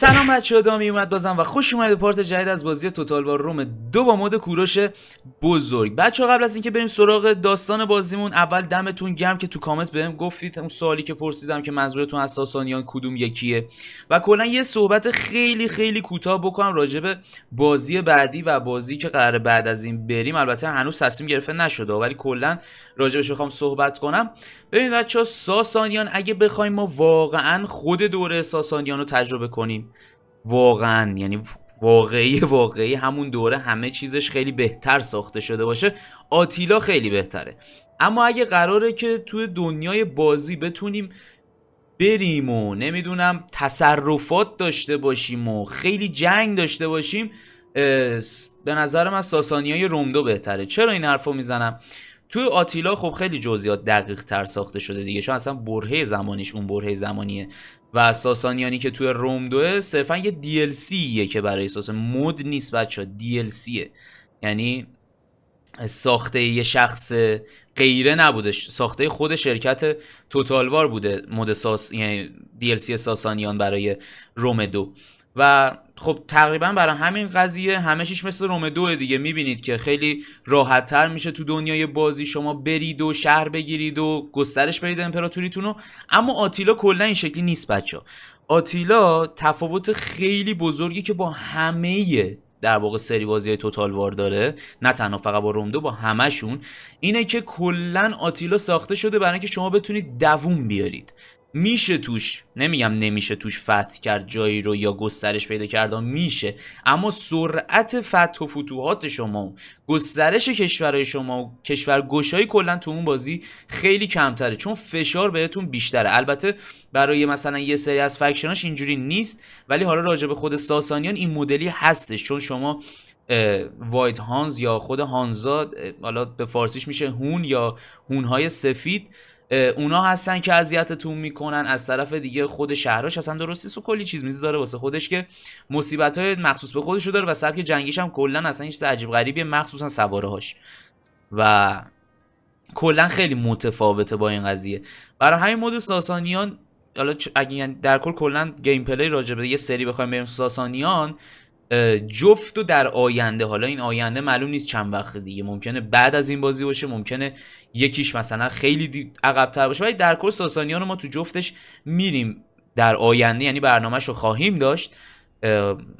سلام بچه ها دامی اومد بازم و خوش اومد به پارت جدید از بازی توتال وار روم دو با مود کوروش بزرگ بچه ها قبل از اینکه بریم سراغ داستان بازیمون اول دمتون گرم که تو کامنت بهم گفتید اون سوالی که پرسیدم که منظورتون از ساسانیان کدوم یکیه و کلا یه صحبت خیلی خیلی کوتاه بکنم راجع به بازی بعدی و بازی که قرار بعد از این بریم البته هنوز تصمیم گرفته نشده ولی کلا راجبش بخوام صحبت کنم ببین بچه ساسانیان اگه بخوایم ما واقعا خود دوره ساسانیان رو تجربه کنیم واقعا یعنی واقعی واقعی همون دوره همه چیزش خیلی بهتر ساخته شده باشه آتیلا خیلی بهتره اما اگه قراره که توی دنیای بازی بتونیم بریم و نمیدونم تصرفات داشته باشیم و خیلی جنگ داشته باشیم به نظر من ساسانی های رومدو بهتره چرا این حرف رو میزنم توی آتیلا خب خیلی جزئیات دقیق تر ساخته شده دیگه چون اصلا برهه زمانیش اون برهه زمانیه و ساسانیانی که توی روم دوه صرفا یه دیلسیه که برای ساس مود نیست بچه دیلسیه یعنی ساخته یه شخص غیره نبوده ساخته خود شرکت توتالوار بوده مود ساس یعنی ساسانیان برای روم دو و خب تقریبا برای همین قضیه همه مثل روم دو دیگه میبینید که خیلی راحتتر میشه تو دنیای بازی شما برید و شهر بگیرید و گسترش برید امپراتوریتون رو اما آتیلا کلا این شکلی نیست بچه آتیلا تفاوت خیلی بزرگی که با همه در واقع سری بازی های توتال وار داره نه تنها فقط با روم دو با همشون اینه که کلا آتیلا ساخته شده برای اینکه شما بتونید دووم بیارید میشه توش نمیگم نمیشه توش فتح کرد جایی رو یا گسترش پیدا کرد میشه اما سرعت فتح و فتوحات شما و گسترش کشورهای شما و کشور گشایی کلا تو اون بازی خیلی کمتره چون فشار بهتون بیشتره البته برای مثلا یه سری از فکشناش اینجوری نیست ولی حالا راجع به خود ساسانیان این مدلی هستش چون شما وایت هانز یا خود هانزا حالا به فارسیش میشه هون یا هونهای سفید اونا هستن که اذیتتون میکنن از طرف دیگه خود شهرش اصلا درستی و کلی چیز میز داره واسه خودش که مصیبت های مخصوص به خودش داره و سبک جنگیش هم کلا اصلا هیچ عجیب غریبیه مخصوصا سواره هاش و کلا خیلی متفاوته با این قضیه برای همین مود ساسانیان حالا اگه یعنی در کل کلا گیم پلی راجبه یه سری بخوایم بریم ساسانیان جفت و در آینده حالا این آینده معلوم نیست چند وقت دیگه ممکنه بعد از این بازی باشه ممکنه یکیش مثلا خیلی عقبتر باشه ولی در کل ساسانیان ما تو جفتش میریم در آینده یعنی برنامهش رو خواهیم داشت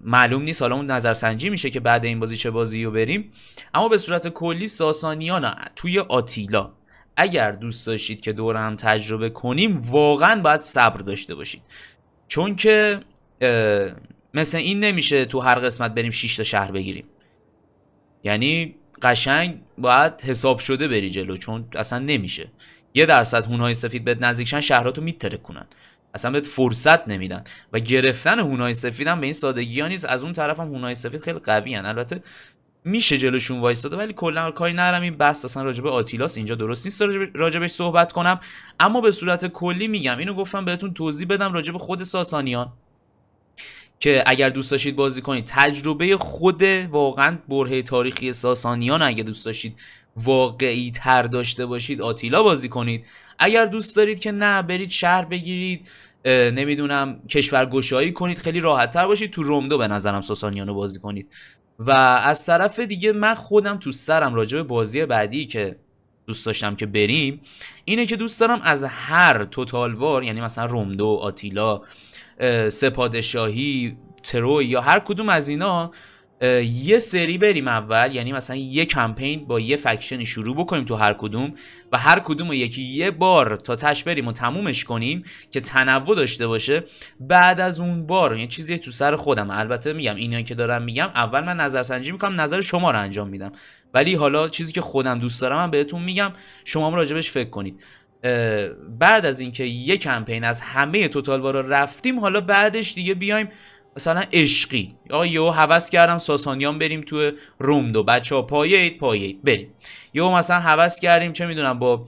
معلوم نیست حالا اون نظرسنجی میشه که بعد این بازی چه بازی رو بریم اما به صورت کلی ساسانیان توی آتیلا اگر دوست داشتید که دور هم تجربه کنیم واقعا باید صبر داشته باشید چون که مثل این نمیشه تو هر قسمت بریم 6 تا شهر بگیریم یعنی قشنگ باید حساب شده بری جلو چون اصلا نمیشه یه درصد هونهای سفید بهت نزدیکشن شهراتو کنن اصلا بهت فرصت نمیدن و گرفتن هونهای سفید هم به این سادگی ها نیست از اون طرف هم هونهای سفید خیلی قوی هن. البته میشه جلوشون وایستاده ولی کلا کاری نرم این بس اصلا راجبه آتیلاس اینجا درست نیست راجبش صحبت کنم اما به صورت کلی میگم اینو گفتم بهتون توضیح بدم راجب خود ساسانیان که اگر دوست داشتید بازی کنید تجربه خود واقعا بره تاریخی ساسانیان اگر دوست داشتید واقعی تر داشته باشید آتیلا بازی کنید اگر دوست دارید که نه برید شهر بگیرید نمیدونم کشور گشایی کنید خیلی راحت تر باشید تو رومدو به نظرم ساسانیان رو بازی کنید و از طرف دیگه من خودم تو سرم راجع به بازی بعدی که دوست داشتم که بریم اینه که دوست دارم از هر توتال یعنی مثلا رومدو آتیلا سپادشاهی تروی یا هر کدوم از اینا یه سری بریم اول یعنی مثلا یه کمپین با یه فکشن شروع بکنیم تو هر کدوم و هر کدوم یکی یه بار تا تش بریم و تمومش کنیم که تنوع داشته باشه بعد از اون بار یه چیزی تو سر خودم البته میگم اینا که دارم میگم اول من نظرسنجی میکنم نظر شما رو انجام میدم ولی حالا چیزی که خودم دوست دارم من بهتون میگم شما هم راجبش فکر کنید بعد از اینکه یه کمپین از همه توتال وارا رفتیم حالا بعدش دیگه بیایم مثلا عشقی یا یهو هوس کردم ساسانیان بریم تو رومدو بچه ها پایه اید پایه بریم مثلا هوس کردیم چه میدونم با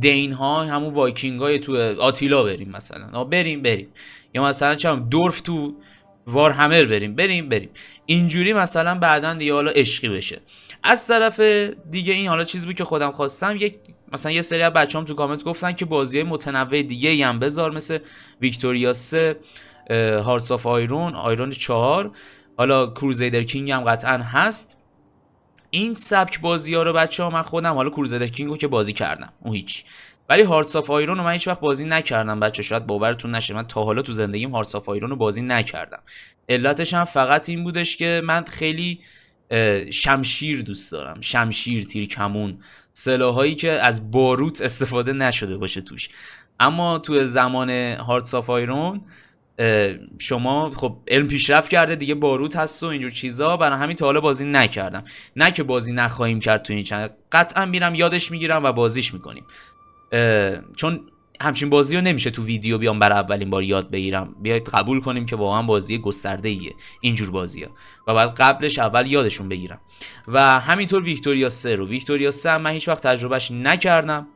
دین ها همون وایکینگ های تو آتیلا بریم مثلا بریم بریم یا مثلا چه دورف تو وار همر بریم بریم بریم اینجوری مثلا بعدا دیگه حالا عشقی بشه از طرف دیگه این حالا چیزی بود که خودم خواستم یک مثلا یه سری از بچه‌ام تو کامنت گفتن که بازی متنوع دیگه هم بذار مثل ویکتوریا 3 هارتس آف آیرون آیرون 4 حالا کروزیدر کینگ هم قطعا هست این سبک بازی ها رو بچه ها من خودم حالا کروزیدر کینگ رو که بازی کردم اون هیچ ولی هارتس آف آیرون رو من هیچ وقت بازی نکردم بچه شاید باورتون نشه من تا حالا تو زندگیم هارتس آف آیرون رو بازی نکردم علتش هم فقط این بودش که من خیلی شمشیر دوست دارم شمشیر تیر کمون سلاحایی که از باروت استفاده نشده باشه توش اما تو زمان هارت سافایرون شما خب علم پیشرفت کرده دیگه باروت هست و اینجور چیزا برای همین تا حالا بازی نکردم نه که بازی نخواهیم کرد تو این چند قطعا میرم یادش میگیرم و بازیش میکنیم چون همچین بازی رو نمیشه تو ویدیو بیام بر اولین بار یاد بگیرم بیاید قبول کنیم که واقعا بازی گسترده ایه اینجور بازی ها و بعد قبلش اول یادشون بگیرم و همینطور ویکتوریا 3 رو ویکتوریا سه هم من هیچ وقت تجربهش نکردم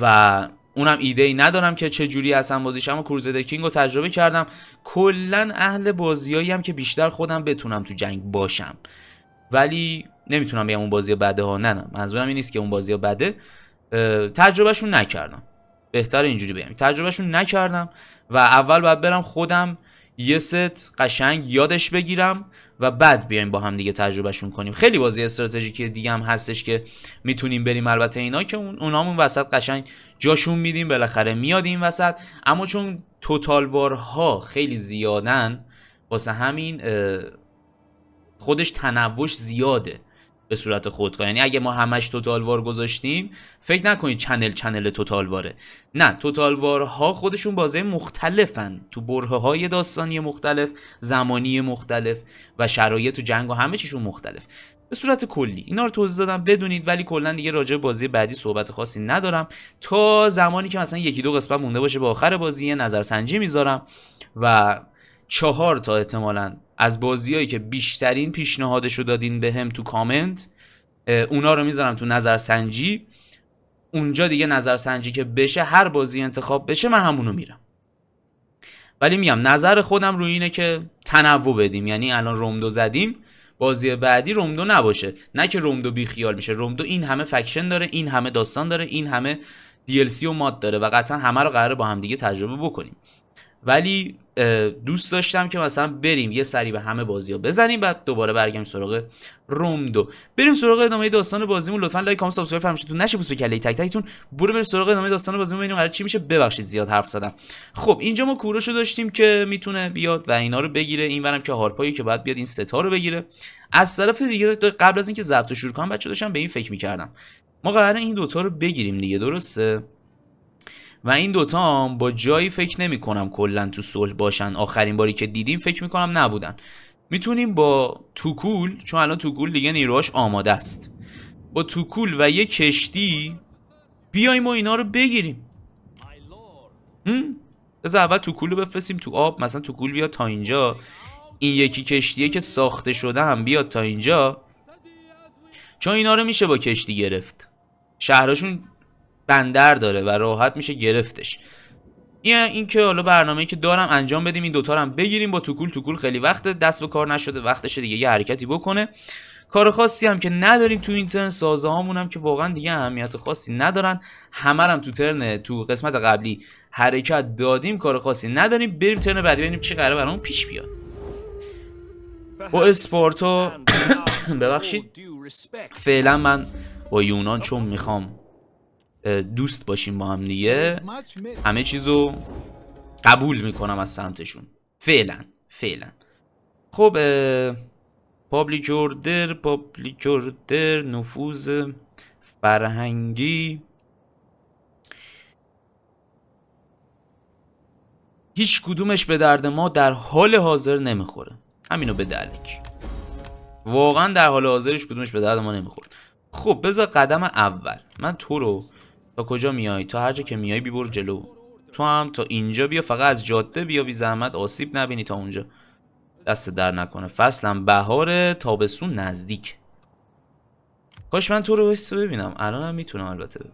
و اونم ایده ای ندارم که چه جوری اصلا بازیش اما کروز کینگ رو تجربه کردم کلا اهل بازیایی هم که بیشتر خودم بتونم تو جنگ باشم ولی نمیتونم بگم اون بازی بده ها نه نه منظورم این نیست که اون بازی بده تجربهشون نکردم بهتر اینجوری بگم تجربهشون نکردم و اول باید برم خودم یه ست قشنگ یادش بگیرم و بعد بیایم با هم دیگه تجربهشون کنیم خیلی بازی استراتژیکی دیگه هم هستش که میتونیم بریم البته اینا که اون اونامون وسط قشنگ جاشون میدیم بالاخره میاد این وسط اما چون توتال وارها خیلی زیادن واسه همین خودش تنوش زیاده به صورت خودخواه یعنی اگه ما همش توتال گذاشتیم فکر نکنید چنل چنل توتال نه توتال ها خودشون بازه مختلفن تو بره های داستانی مختلف زمانی مختلف و شرایط و جنگ و همه چیشون مختلف به صورت کلی اینا رو توضیح دادم بدونید ولی کلا دیگه راجع بازی بعدی صحبت خاصی ندارم تا زمانی که مثلا یکی دو قسمت مونده باشه به با آخر بازی یه نظرسنجی میذارم و چهار تا احتمالاً از بازیایی که بیشترین رو دادین به هم تو کامنت اونا رو میذارم تو نظر سنجی اونجا دیگه نظر سنجی که بشه هر بازی انتخاب بشه من همونو میرم ولی میگم نظر خودم رو اینه که تنوع بدیم یعنی الان رومدو زدیم بازی بعدی رومدو نباشه نه که رومدو بیخیال میشه رومدو این همه فکشن داره این همه داستان داره این همه DLC و ماد داره و قطعا همه رو قراره با هم دیگه تجربه بکنیم ولی دوست داشتم که مثلا بریم یه سری به همه بازی ها بزنیم بعد دوباره برگم سراغ روم دو بریم سراغ ادامه داستان بازیمون لطفا لایک کامنت سابسکرایب تو نشه بوس بکلی تک تکتون برو بریم سراغ ادامه داستان بازیمون ببینیم قرار چی میشه ببخشید زیاد حرف زدم خب اینجا ما کوروشو داشتیم که میتونه بیاد و اینا رو بگیره اینورم که هارپایی که بعد بیاد این ستا رو بگیره از طرف دیگه قبل از اینکه ضبط شروع کنم بچه داشتم به این فکر میکردم ما قرار این دوتا رو بگیریم دیگه درسته و این دوتا هم با جایی فکر نمی کنم کلا تو صلح باشن آخرین باری که دیدیم فکر می کنم نبودن میتونیم با توکول چون الان توکول دیگه نیروهاش آماده است با توکول و یه کشتی بیایم و اینا رو بگیریم از اول توکول رو بفرستیم تو آب مثلا توکول بیاد تا اینجا این یکی کشتیه که ساخته شده هم بیاد تا اینجا چون اینا رو میشه با کشتی گرفت شهرشون بندر داره و راحت میشه گرفتش این یعنی اینکه حالا برنامه که دارم انجام بدیم این دوتا هم بگیریم با توکول توکول خیلی وقت دست به کار نشده وقتش دیگه یه حرکتی بکنه کار خاصی هم که نداریم تو این ترن سازه هم که واقعا دیگه اهمیت خاصی ندارن همه هم تو ترن تو قسمت قبلی حرکت دادیم کار خاصی نداریم بریم ترن بعدی ببینیم چه قراره برامون پیش بیاد با اسپارتا ببخشید فعلا من با یونان چون میخوام دوست باشیم با هم دیگه همه چیزو قبول میکنم از سمتشون فعلا فعلا خب پابلیک اوردر پابلیک اوردر نفوذ فرهنگی هیچ کدومش به درد ما در حال حاضر نمیخوره همینو به دلک واقعا در حال حاضرش کدومش به درد ما نمیخوره خب بذار قدم اول من تو رو تا کجا میای تا هر جا که میای بیبر جلو تو هم تا اینجا بیا فقط از جاده بیا بی زحمت آسیب نبینی تا اونجا دست در نکنه فصلم بهار تابستون نزدیک کاش من تو رو ببینم الانم میتونم البته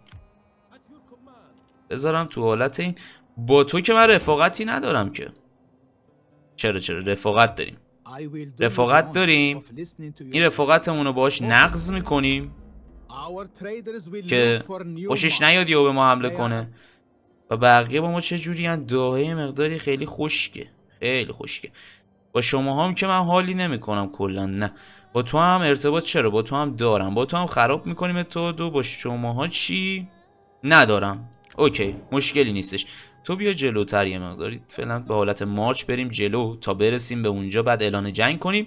بذارم تو حالت این با تو که من رفاقتی ندارم که چرا چرا رفاقت داریم رفاقت داریم این رفاقتمون رو باش نقض میکنیم که خوشش نیاد یا به ما حمله کنه و بقیه با ما چه جوری هم داهه مقداری خیلی خشکه خیلی خشکه با شما هم که من حالی نمیکنم کلا نه با تو هم ارتباط چرا با تو هم دارم با تو هم خراب میکنیم تو دو با شماها چی ندارم اوکی مشکلی نیستش تو بیا جلوتر یه مقداری فعلا به حالت مارچ بریم جلو تا برسیم به اونجا بعد اعلان جنگ کنیم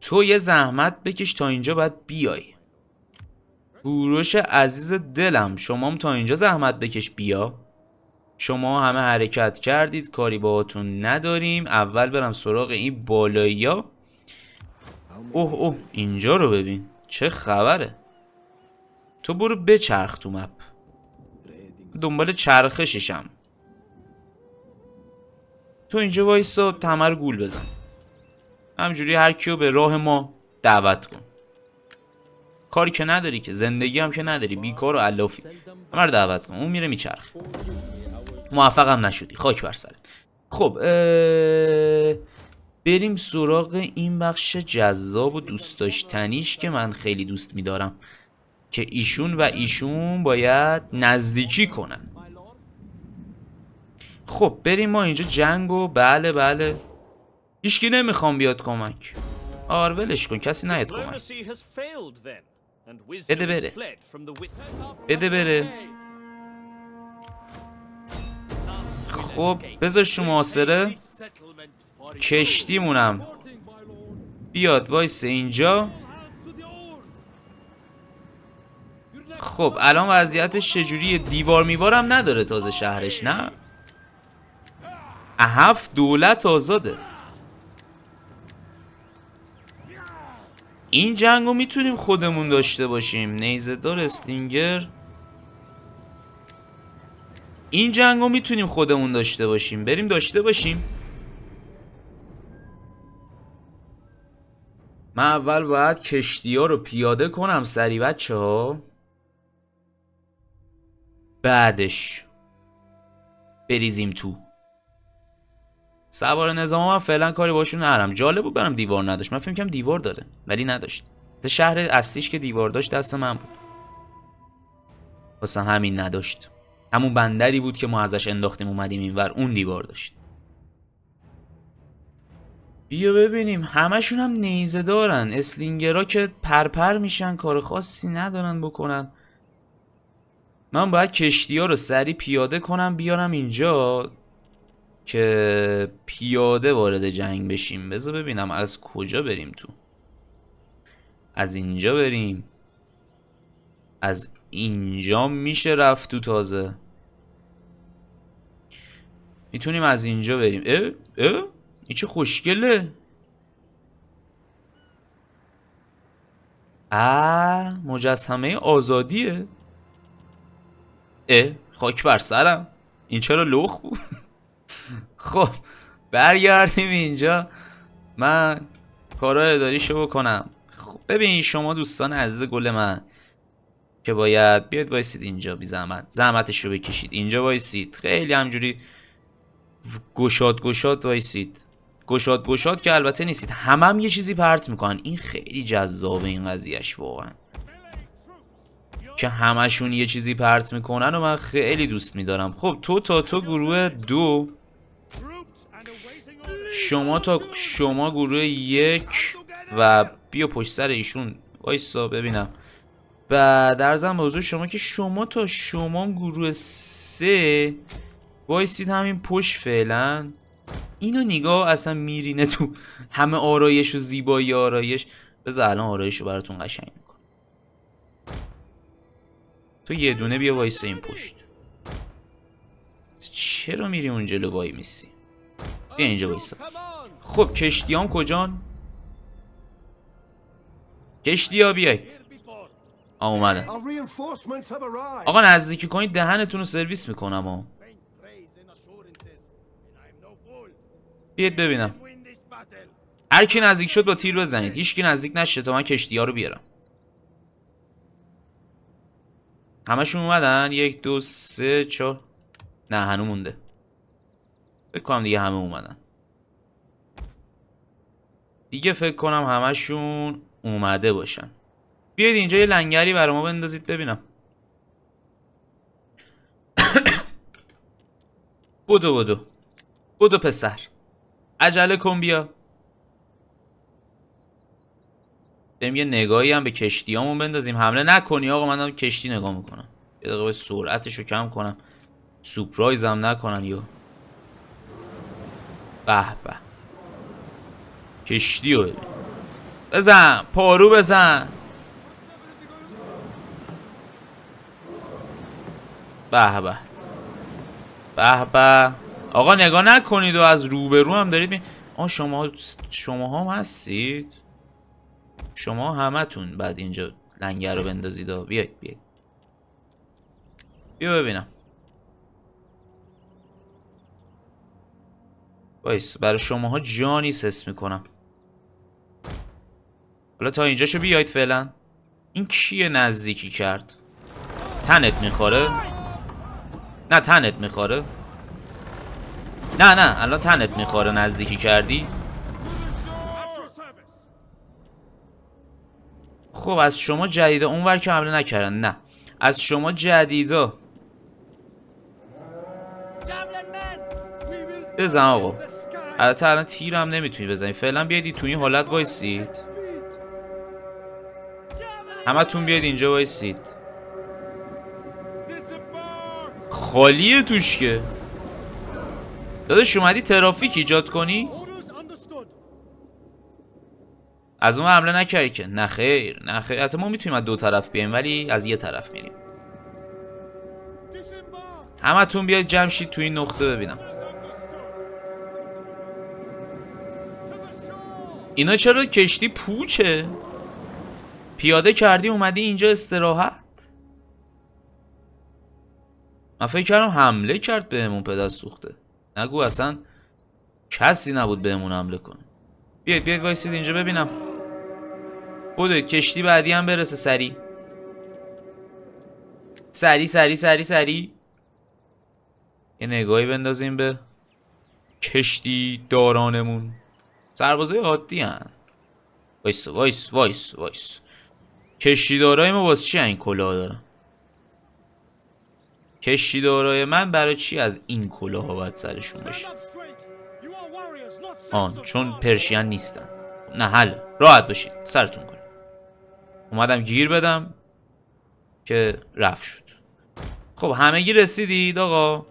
تو یه زحمت بکش تا اینجا بعد بیای کوروش عزیز دلم شما هم تا اینجا زحمت بکش بیا شما همه حرکت کردید کاری باهاتون نداریم اول برم سراغ این بالایی ها اوه اوه اینجا رو ببین چه خبره تو برو بچرخ تو مپ دنبال چرخششم تو اینجا وایسا تمر گول بزن همجوری هر کیو به راه ما دعوت کن کاری که نداری که زندگی هم که نداری بیکار و علافی همه دعوت کن اون میره میچرخ موفقم نشدی خاک بر سرت خب بریم سراغ این بخش جذاب و دوست داشتنیش که من خیلی دوست میدارم که ایشون و ایشون باید نزدیکی کنن خب بریم ما اینجا جنگ و بله بله هیچکی نمیخوام بیاد کمک آرولش کن کسی نیاد کمک بده بره بده بره خب بذار محاصره کشتیمونم بیاد وایس اینجا خب الان وضعیتش شجوری دیوار میبارم نداره تازه شهرش نه هفت دولت آزاده این جنگ رو میتونیم خودمون داشته باشیم نیزدار اسلینگر این جنگ رو میتونیم خودمون داشته باشیم بریم داشته باشیم من اول باید کشتی ها رو پیاده کنم سری بچه ها بعدش بریزیم تو سوار نظام هم فعلا کاری باشون نرم جالب بود برم دیوار نداشت من فکر کنم دیوار داره ولی نداشت شهر اصلیش که دیوار داشت دست من بود واسه همین نداشت همون بندری بود که ما ازش انداختیم اومدیم اینور اون دیوار داشت بیا ببینیم همشون هم نیزه دارن اسلینگرا که پرپر میشن کار خاصی ندارن بکنن من باید کشتی رو سری پیاده کنم بیارم اینجا که پیاده وارد جنگ بشیم بذار ببینم از کجا بریم تو از اینجا بریم از اینجا میشه رفت تو تازه میتونیم از اینجا بریم اه اه این چه خوشگله آ مجسمه آزادیه اه خاک بر سرم این چرا لخ بود خب برگردیم اینجا من کارا شو بکنم خب ببین شما دوستان عزیز گل من که باید بیاد وایسید اینجا بی زحمت زحمتش رو بکشید اینجا وایسید خیلی همجوری گشاد گشاد وایسید گشاد گشاد که البته نیستید همم هم یه چیزی پرت میکنن این خیلی جذاب این قضیهش واقعا که همشون یه چیزی پرت میکنن و من خیلی دوست میدارم خب تو تا تو گروه دو شما تا شما گروه یک و بیا پشت سر ایشون وایسا ببینم و در زن به حضور شما که شما تا شما گروه سه وایسید همین پشت فعلا اینو نگاه اصلا میرینه تو همه آرایش و زیبایی آرایش بذار الان آرایش رو براتون قشنگ میکن. تو یه دونه بیا وایسا این پشت چرا میری اون جلو وای میسی بیا اینجا خب کشتیان کجان کشتی ها بیایید اومدن آقا نزدیکی کنید دهنتون رو سرویس میکنم آم. بیاید ببینم هر کی نزدیک شد با تیر بزنید هیچ نزدیک نشه تا من کشتی ها رو بیارم همشون اومدن یک دو سه چهار نه هنو مونده فکر کنم دیگه همه اومدن دیگه فکر کنم همشون اومده باشن بیاید اینجا یه لنگری برای ما بندازید ببینم بودو بودو بودو پسر عجله کن بیا بریم یه نگاهی هم به همون بندازیم حمله نکنی آقا من هم کشتی نگاه میکنم یه دقیقه به سرعتش رو کم کنم سپرایز هم نکنن یا به به کشتی رو بزن پارو بزن به به به به آقا نگاه نکنید و از روبرو هم دارید می... آن شما شما هم هستید شما همتون بعد اینجا لنگر رو بندازید و بیاید بیاید بیا ببینم وایس برای شماها جا نیست حس میکنم حالا تا شو بیاید فعلا این کیه نزدیکی کرد تنت میخوره نه تنت میخوره نه نه الان تنت میخوره نزدیکی کردی خب از شما اون اونور که حمله نکردن نه از شما جدیده. بزن آقا البته الان نمیتونی بزنی فعلا بیاید تو این حالت وایسید همتون بیاید اینجا وایسید خالیه توش که داداش اومدی ترافیک ایجاد کنی از اون حمله نکردی که نه خیر نه خیر حتی ما میتونیم از دو طرف بیایم ولی از یه طرف میریم همتون بیاید جمع شید تو این نقطه ببینم اینا چرا کشتی پوچه پیاده کردی اومدی اینجا استراحت من فکر کردم حمله کرد بهمون به پدر سوخته نگو اصلا کسی نبود بهمون حمله کنه بیاید بیاید وایسید اینجا ببینم بوده کشتی بعدی هم برسه سری سری سری سری سری یه نگاهی بندازیم به کشتی دارانمون سربازای عادی هن وایس وایس وایس وایس کشیدارای ما باز چی این کلاه دارن کشیدارای من برای چی از این کلاه ها باید سرشون بشه آن چون پرشین نیستن نه حل راحت باشید سرتون کنیم اومدم گیر بدم که رفت شد خب گیر رسیدید آقا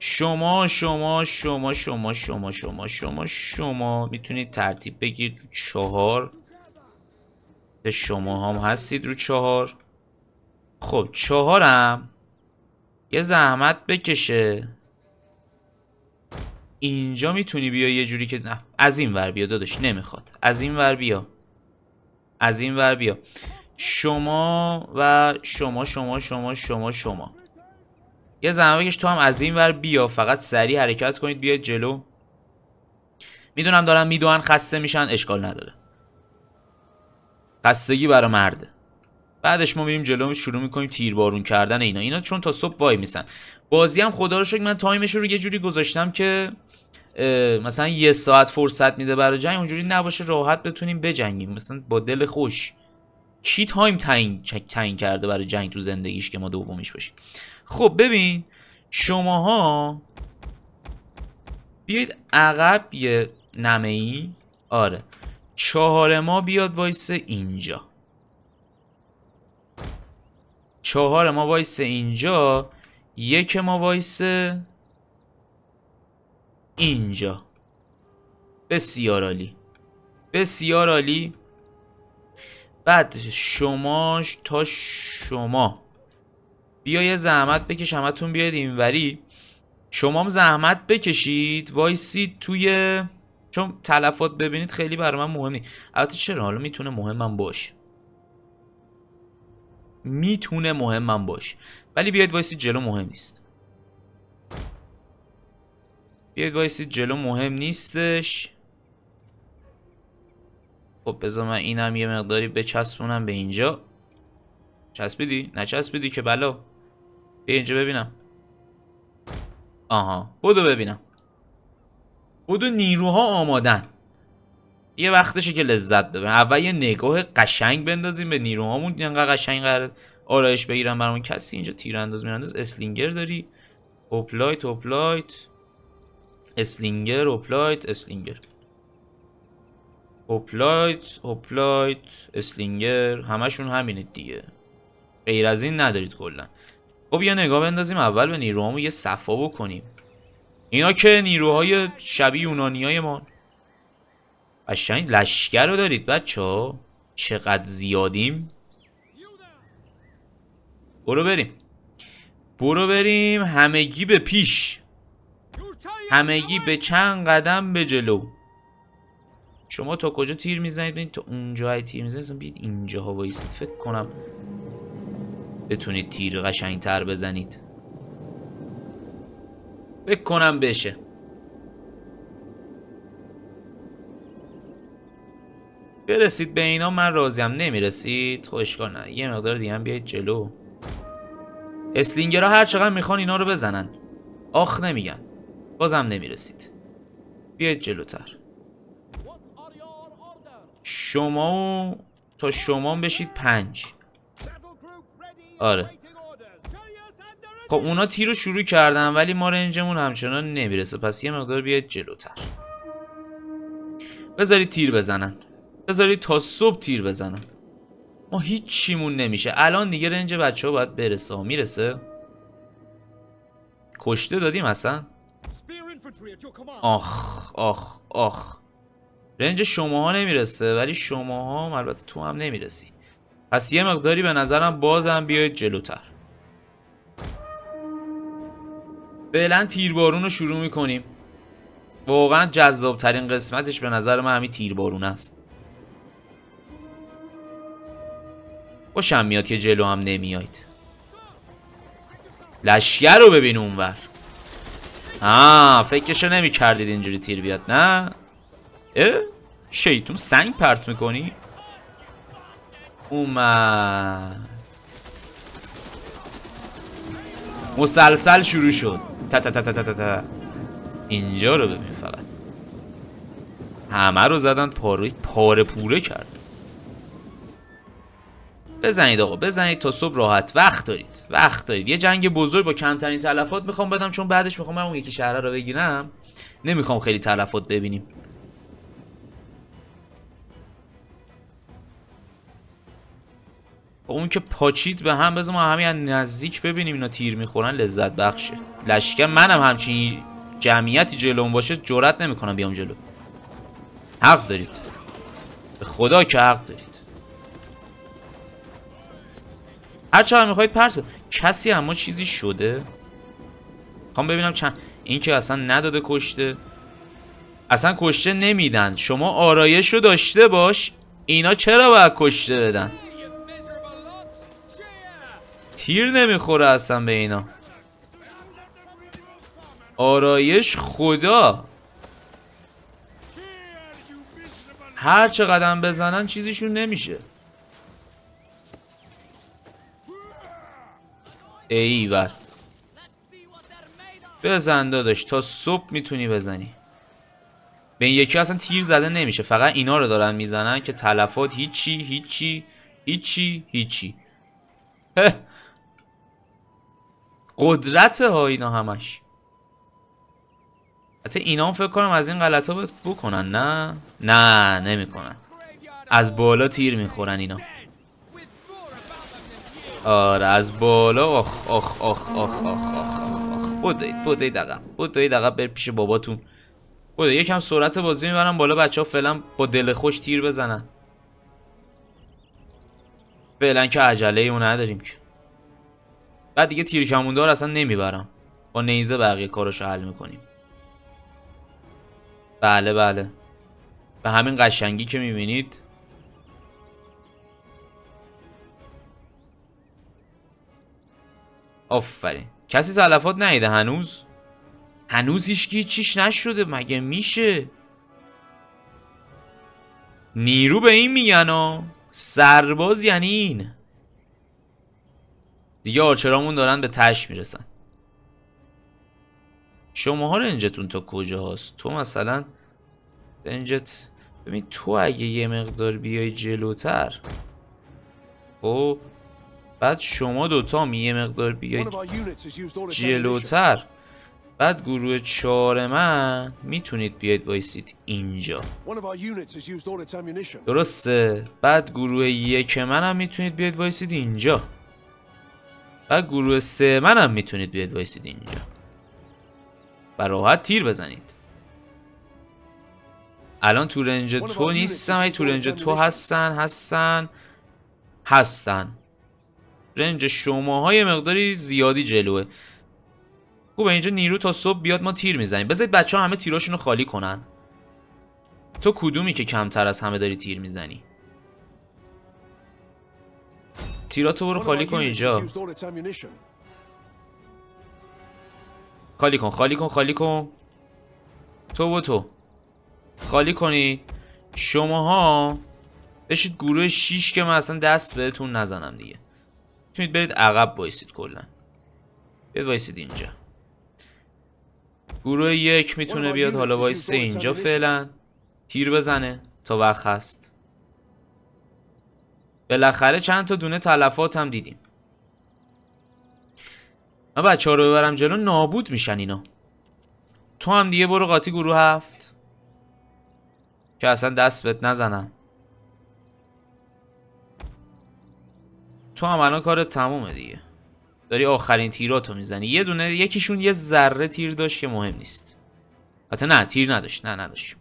شما شما شما شما شما شما شما شما میتونید ترتیب بگیرید رو چهار شما هم هستید رو چهار خب چهارم یه زحمت بکشه اینجا میتونی بیا یه جوری که نه از این ور بیا دادش نمیخواد از این ور بیا از این ور بیا شما و شما شما شما شما شما یه زمان تو هم از این ور بیا فقط سریع حرکت کنید بیاد جلو میدونم دارن میدونن خسته میشن اشکال نداره خستگی برا مرده بعدش ما میریم جلو شروع میکنیم تیر بارون کردن اینا اینا چون تا صبح وای میسن بازی هم خدا رو شکر من تایمش رو یه جوری گذاشتم که مثلا یه ساعت فرصت میده برای جنگ اونجوری نباشه راحت بتونیم بجنگیم مثلا با دل خوش کی تایم تعیین کرده برای جنگ تو زندگیش که ما دومیش باشیم. خب ببین شماها بیاید عقب یه نمه ای آره چهار ما بیاد وایس اینجا چهار ما وایس اینجا یک ما وایس اینجا بسیار عالی بسیار عالی بعد شماش تا شما بیا یه زحمت بکش همتون بیاید اینوری شمام زحمت بکشید وایسید توی چون تلفات ببینید خیلی برای من مهمی البته چرا حالا میتونه مهمم باش میتونه مهمم باشه ولی بیاید وایسید جلو مهم نیست بیاید وایسید جلو مهم نیستش خب بذار من اینم یه مقداری بچسبونم به اینجا چسبیدی؟ نچسبیدی که بلا بیا اینجا ببینم آها بودو ببینم بودو نیروها آمادن یه وقتشه که لذت ببریم اول یه نگاه قشنگ بندازیم به نیروهامون اینقدر قشنگ قرار آرایش بگیرن برامون کسی اینجا تیرانداز میرانداز اسلینگر داری اوپلایت اوپلایت اسلینگر اوپلایت اسلینگر اوپلایت اوپلایت اسلینگر همشون همینه دیگه غیر از این ندارید کلا خب یه نگاه بندازیم اول به نیروهامو یه صفا بکنیم اینا که نیروهای شبیه های ما لشکر رو دارید بچه ها چقدر زیادیم برو بریم برو بریم همگی به پیش همگی به چند قدم به جلو شما تا کجا تیر میزنید تا اونجا تیر میزنید بید اینجا ها بایست فکر کنم بتونید تیر قشنگتر بزنید بکنم بشه برسید به اینا من راضیم نمیرسید رسید خب اشکال یه مقدار دیگه هم بیاید جلو اسلینگرها هر چقدر میخوان اینا رو بزنن آخ نمیگن بازم نمیرسید بیاید جلوتر شما تا شما بشید پنج آره خب اونا تیر رو شروع کردن ولی ما رنجمون همچنان نمیرسه پس یه مقدار بیاید جلوتر بذارید تیر بزنن بذارید تا صبح تیر بزنن ما هیچ چیمون نمیشه الان دیگه رنج بچه ها باید برسه ها میرسه کشته دادیم اصلا آخ آخ آخ رنج شماها نمیرسه ولی شماها البته تو هم نمیرسی پس یه مقداری به نظرم بازم بیاید جلوتر فعلا تیربارون رو شروع میکنیم واقعا جذابترین قسمتش به نظر من همین تیربارون است خوشم میاد که جلو هم نمیاید لشگر رو ببین اونور آه فکرشو نمی کردید اینجوری تیر بیاد نه اه شیطون سنگ پرت میکنی اومد مسلسل شروع شد تا تا تا تا تا تا اینجا رو ببین فقط همه رو زدن پاره پاره پوره کرد بزنید آقا بزنید تا صبح راحت وقت دارید وقت دارید یه جنگ بزرگ با کمترین تلفات میخوام بدم چون بعدش میخوام من اون یکی شهره رو بگیرم نمیخوام خیلی تلفات ببینیم اون که پاچید به هم بذار ما همین نزدیک ببینیم اینا تیر میخورن لذت بخشه لشکر منم همچین جمعیتی جلو باشه جرات نمیکنم بیام جلو حق دارید به خدا که حق دارید هر چقدر میخواید پرت کسی اما چیزی شده خوام ببینم چند این که اصلا نداده کشته اصلا کشته نمیدن شما آرایش رو داشته باش اینا چرا باید کشته بدن تیر نمیخوره اصلا به اینا آرایش خدا هر چه قدم بزنن چیزیشون نمیشه ایور بزن داداش تا صبح میتونی بزنی به این یکی اصلا تیر زده نمیشه فقط اینا رو دارن میزنن که تلفات هیچی هیچی هیچی هیچی قدرت ها اینا همش حتی اینا هم فکر کنم از این غلط ها بکنن نه نه نمیکنن از بالا تیر میخورن اینا آره از بالا آخ آخ آخ آخ آخ آخ آخ اقب بر پیش باباتون بوده یکم سرعت بازی میبرن بالا بچه ها فعلا با دل خوش تیر بزنن فعلا که عجله اون نداریم که بعد دیگه تیر کموندار اصلا نمیبرم با نیزه بقیه کارشو حل میکنیم بله بله به همین قشنگی که میبینید آفرین کسی تلفات نیده هنوز هنوز هیچکی چیش نشده مگه میشه نیرو به این میگن ها سرباز یعنی این دیگه آرچرامون دارن به تش میرسن ها رنجتون تا کجا هست تو مثلا رنجت ببین تو اگه یه مقدار بیای جلوتر او خب؟ بعد شما دوتا هم یه مقدار بیای جلوتر بعد گروه چهار من میتونید بیاید وایسید اینجا درسته بعد گروه یک من هم میتونید بیاید وایسید اینجا و گروه سه منم میتونید بیاد وایسید اینجا و راحت تیر بزنید الان تو رنج تو نیستم ای تو رنج تو هستن هستن هستن رنج شماها یه مقداری زیادی جلوه خوبه اینجا نیرو تا صبح بیاد ما تیر میزنیم بذارید بچه همه تیراشونو رو خالی کنن تو کدومی که کمتر از همه داری تیر میزنی تیراتو برو خالی کن اینجا خالی کن خالی کن خالی کن تو و تو خالی کنی. شماها بشید گروه 6 که من اصلا دست بهتون نزنم دیگه میتونید برید عقب بایستید کلا بیاد وایسید اینجا گروه یک میتونه بیاد حالا بایسته اینجا فعلا تیر بزنه تا وقت هست بالاخره چند تا دونه تلفات هم دیدیم من بچه رو ببرم جلو نابود میشن اینا تو هم دیگه برو قاطی گروه هفت که اصلا دست بهت نزنم تو هم الان کارت تمومه دیگه داری آخرین تیراتو میزنی یه دونه یکیشون یه ذره تیر داشت که مهم نیست حتی نه تیر نداشت نه نداشت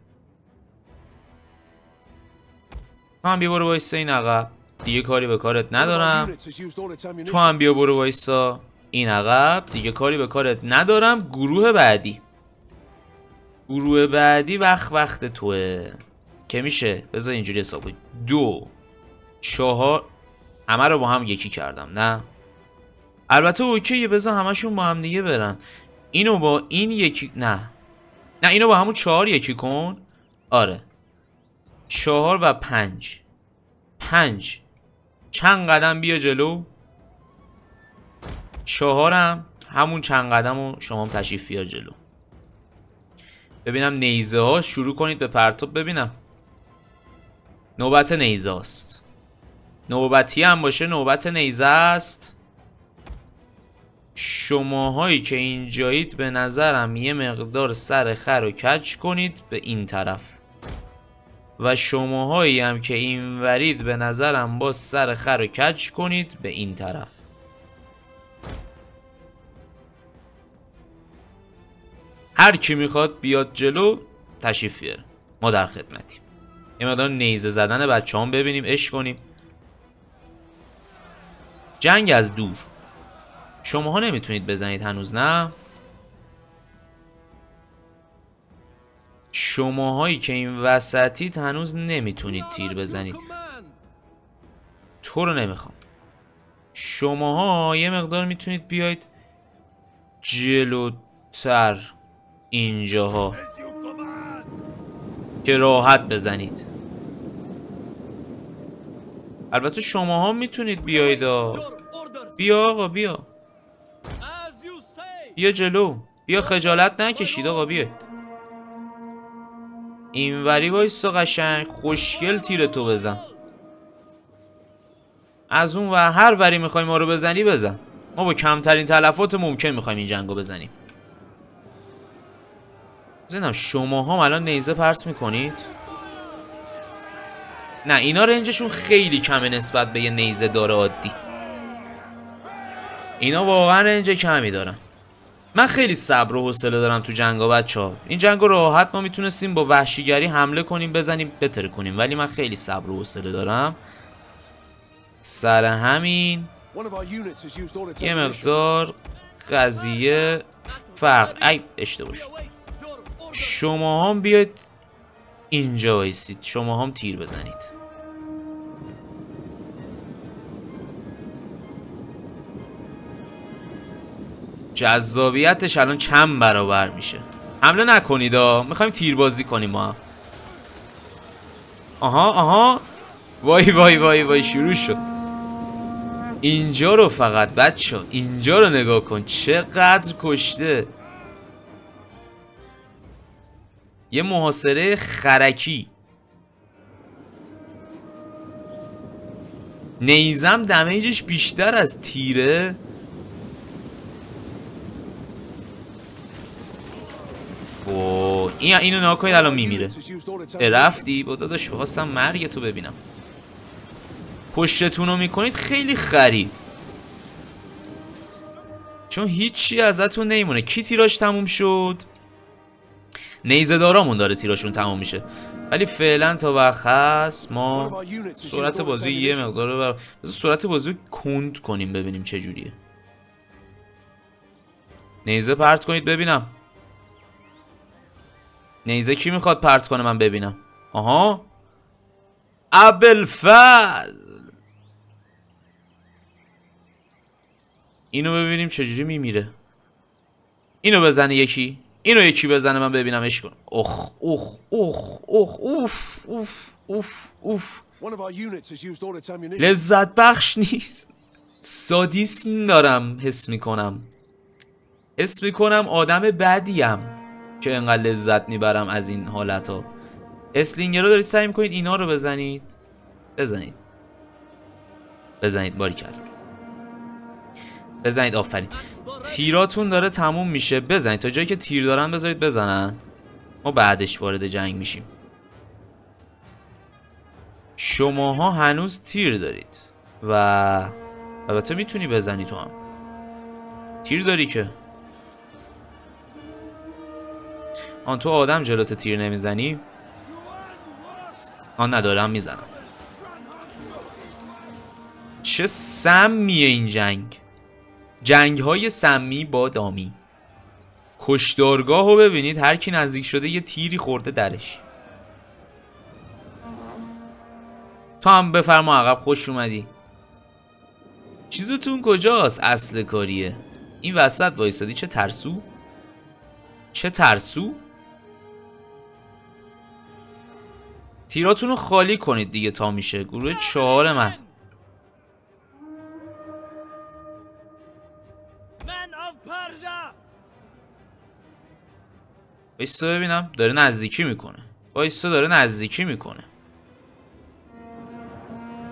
تو هم بیبرو برو بایسته این عقب دیگه کاری به کارت ندارم تو هم بیا برو وایسا این عقب دیگه کاری به کارت ندارم گروه بعدی گروه بعدی وقت وقت توه که میشه بذار اینجوری حساب کنیم دو چهار همه رو با هم یکی کردم نه البته اوکی بذار همشون با هم دیگه برن اینو با این یکی نه نه اینو با همون چهار یکی کن آره چهار و پنج پنج چند قدم بیا جلو چهارم همون چند قدم رو شما هم تشریف بیا جلو ببینم نیزه ها شروع کنید به پرتاب ببینم نوبت نیزه است نوبتی هم باشه نوبت نیزه است شماهایی که اینجایید به نظرم یه مقدار سر خر و کچ کنید به این طرف و شماهایی هم که این ورید به نظرم با سر خر کچ کنید به این طرف هر کی میخواد بیاد جلو تشریف بیاره ما در خدمتیم یه نیزه زدن بچه هم ببینیم اش کنیم جنگ از دور شماها نمیتونید بزنید هنوز نه شماهایی که این وسطی هنوز نمیتونید تیر بزنید تو رو نمیخوام شماها یه مقدار میتونید بیاید جلوتر اینجاها که راحت بزنید البته شماها میتونید بیاید. بیا آقا بیا بیا جلو بیا خجالت نکشید آقا بیاید این وری وایستا قشنگ خوشگل تیر تو بزن از اون و هر وری میخوای ما رو بزنی بزن ما با کمترین تلفات ممکن میخوایم این جنگو بزنیم زنم شما هم الان نیزه پرت میکنید نه اینا رنجشون خیلی کمه نسبت به یه نیزه داره عادی اینا واقعا رنج کمی دارن من خیلی صبر و حوصله دارم تو جنگا بچه ها این رو راحت ما میتونستیم با وحشیگری حمله کنیم بزنیم بتره کنیم ولی من خیلی صبر و حوصله دارم سر همین یه مقدار قضیه فرق ای اشتباه شد شما هم بیاید اینجا وایسید شما هم تیر بزنید جذابیتش الان چند برابر میشه حمله نکنید ها میخوایم تیربازی کنیم ما آها آها وای وای وای وای شروع شد اینجا رو فقط بچه اینجا رو نگاه کن چقدر کشته یه محاصره خرکی نیزم دمیجش بیشتر از تیره این اینو نها الان میمیره رفتی با داداش بخواستم مرگ تو ببینم پشتتون رو میکنید خیلی خرید چون هیچی ازتون نیمونه کی تیراش تموم شد نیزه دارامون داره تیراشون تموم میشه ولی فعلا تا وقت هست ما سرعت بازی یه مقدار بر... سرعت بازی کند کنیم ببینیم چه جوریه نیزه پرت کنید ببینم نیزه کی میخواد پرت کنه من ببینم آها ابلفضل اینو ببینیم چجوری میمیره اینو بزنه یکی اینو یکی بزنه من ببینم اش کنم اخ اخ اخ اخ اوف اوف اوف اوف لذت بخش نیست سادیسم دارم حس میکنم حس میکنم آدم بدیم که انقدر لذت میبرم از این حالت ها اسلینگر رو دارید سعی میکنید اینا رو بزنید بزنید بزنید باری کرد بزنید آفرین تیراتون داره تموم میشه بزنید تا جایی که تیر دارن بذارید بزنن ما بعدش وارد جنگ میشیم شماها هنوز تیر دارید و البته میتونی بزنی تو هم تیر داری که آن تو آدم جلوت تیر نمیزنی؟ آن ندارم میزنم چه سمیه این جنگ جنگ های سمی با دامی کشدارگاه رو ببینید هر کی نزدیک شده یه تیری خورده درش تو هم بفرما عقب خوش اومدی چیزتون کجاست اصل کاریه این وسط وایستادی چه ترسو چه ترسو تیراتونو رو خالی کنید دیگه تا میشه گروه چهار من بایستا ببینم داره نزدیکی میکنه بایستا داره نزدیکی میکنه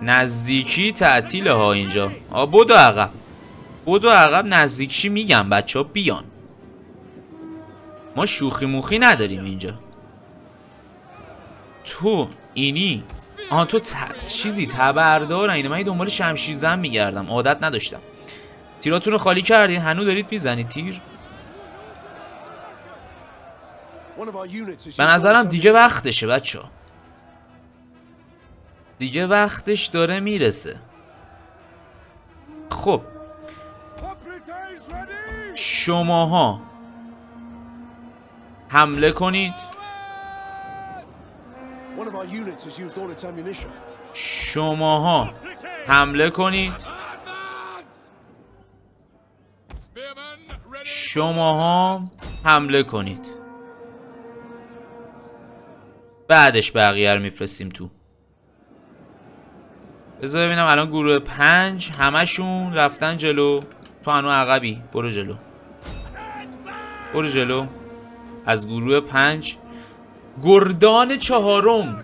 نزدیکی تعطیل ها اینجا آ بدو عقب بدو عقب نزدیکی میگم بچه ها بیان ما شوخی موخی نداریم اینجا تو اینی آن تو چیزی تبردار اینه من دنبال شمشیر زن میگردم عادت نداشتم تیراتون رو خالی کردین هنو دارید میزنید تیر به نظرم دیگه وقتشه بچه دیگه وقتش داره میرسه خب شماها حمله کنید شماها حمله کنید شماها حمله کنید بعدش بقیه رو میفرستیم تو بذار ببینم الان گروه پنج همشون رفتن جلو تو هنو عقبی برو جلو برو جلو از گروه پنج گردان چهارم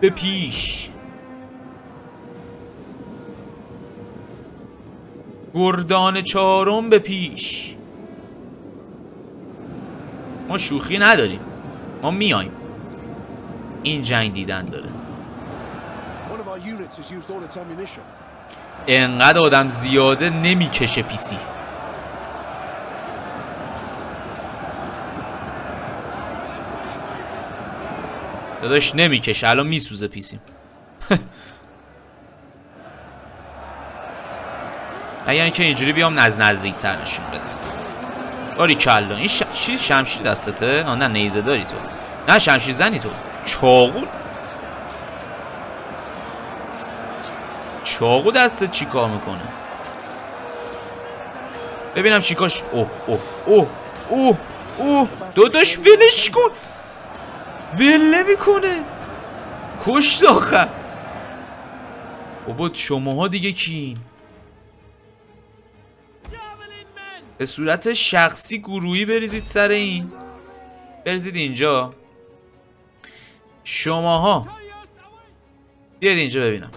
به پیش گردان چهارم به پیش ما شوخی نداریم ما میاییم این جنگ دیدن داره انقدر آدم زیاده نمیکشه پیسی داداش نمیکشه الان میسوزه پیسیم اگر اینکه اینجوری بیام نزد نزدیکتر نشون بده باری کلا این ش... چی شمشیر دستته آه نه نیزه داری تو نه شمشیر زنی تو چاقو چاقو دستت چی کار میکنه ببینم چیکاش اوه اوه اوه اوه اوه داداش ولش کن وله میکنه کشت آخر بابا شماها دیگه کین به صورت شخصی گروهی بریزید سر این بریزید اینجا شماها بیاید اینجا ببینم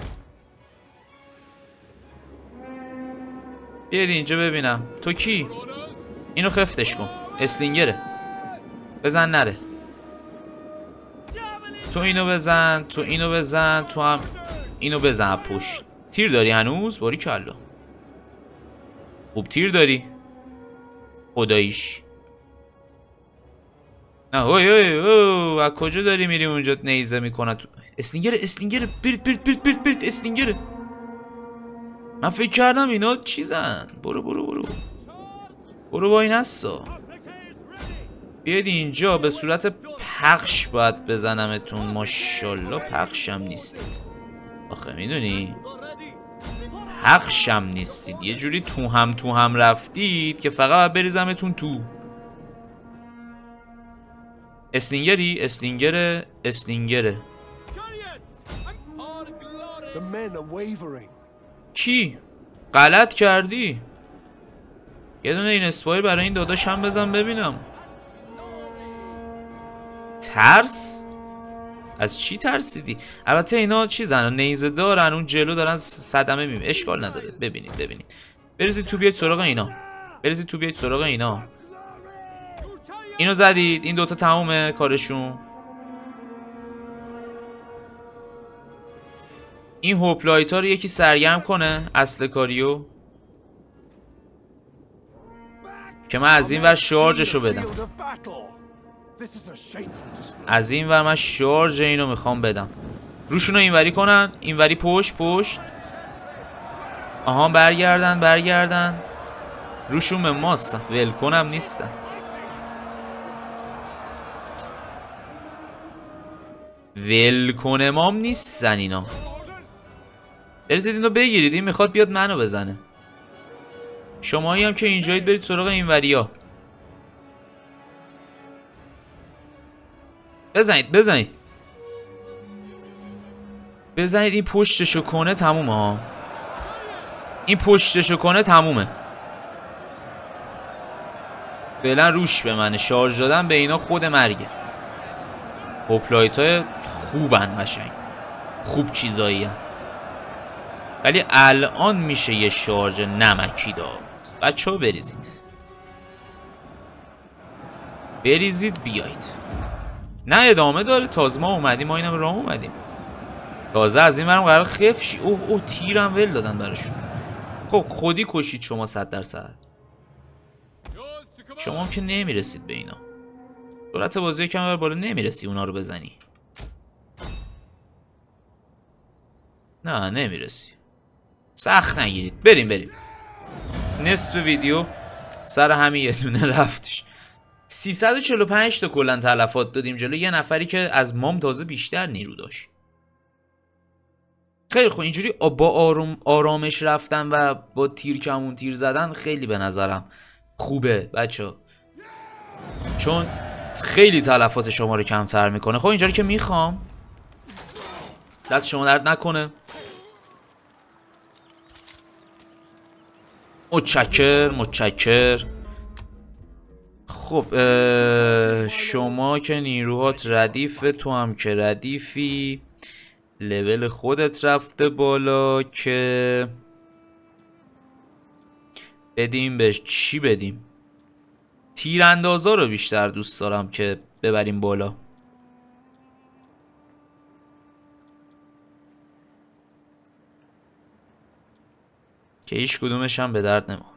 بیاید اینجا ببینم تو کی؟ اینو خفتش کن اسلینگره بزن نره تو اینو بزن تو اینو بزن تو هم اینو بزن پشت تیر داری هنوز باری کلا خوب تیر داری خداییش نه اوه اوه اوه از کجا داری میری اونجا نیزه میکنه اسلینگر اسلینگر برید برد برد برد برد اسلینگر من فکر کردم اینا چیزن برو برو برو برو با این بیاید اینجا به صورت پخش باید بزنمتون ماشالله پخشم نیستید آخه میدونی پخشم نیستید یه جوری تو هم تو هم رفتید که فقط بریزمتون تو اسلینگری اسلینگره اسلینگره کی؟ غلط کردی؟ یه دونه این اسپایی برای این داداش هم بزن ببینم ترس از چی ترسیدی البته اینا زن؟ نیزه دارن اون جلو دارن صدمه میم اشکال نداره ببینید ببینید بریزید تو بیاید سراغ اینا بریزید تو بیاید سراغ اینا اینو زدید این دوتا تمومه کارشون این هوپلایت ها رو یکی سرگرم کنه اصل کاریو که من از این ور شارجشو بدم از این ور من شارژ اینو میخوام بدم روشون رو اینوری کنن اینوری پشت پشت آها برگردن برگردن روشون به ماست ولکنم نیستن ولکنم هم نیستن اینا برسید اینو بگیرید این میخواد بیاد منو بزنه شمایی هم که اینجایید برید سراغ این وریا بزنید بزنید بزنید این پشتشو کنه تمومه ها این پشتشو کنه تمومه فعلا روش به منه شارژ دادن به اینا خود مرگه هوپلایت های خوبن قشنگ خوب چیزایی ولی الان میشه یه شارژ نمکی داد بچه ها بریزید بریزید بیایید نه ادامه داره تازه ما اومدیم ما اینم راه اومدیم تازه از این برم قرار خفشی اوه اوه تیرم ول دادم براشون خب خودی کشید شما صد درصد شما که نمیرسید به اینا دورت بازی کم بر بالا نمیرسی اونا رو بزنی نه نمیرسی سخت نگیرید بریم بریم نصف ویدیو سر همین یه دونه رفتش 345 تا کلا تلفات دادیم جلو یه نفری که از مام تازه بیشتر نیرو داشت خیلی خوب اینجوری با آروم آرامش رفتن و با تیر کمون تیر زدن خیلی به نظرم خوبه بچه چون خیلی تلفات شما رو کمتر میکنه خب اینجوری که میخوام دست شما درد نکنه متشکر متشکر خب شما که نیروهات ردیف تو هم که ردیفی لول خودت رفته بالا که بدیم به چی بدیم تیراندازا رو بیشتر دوست دارم که ببریم بالا که هیچ کدومش هم به درد نمیخوره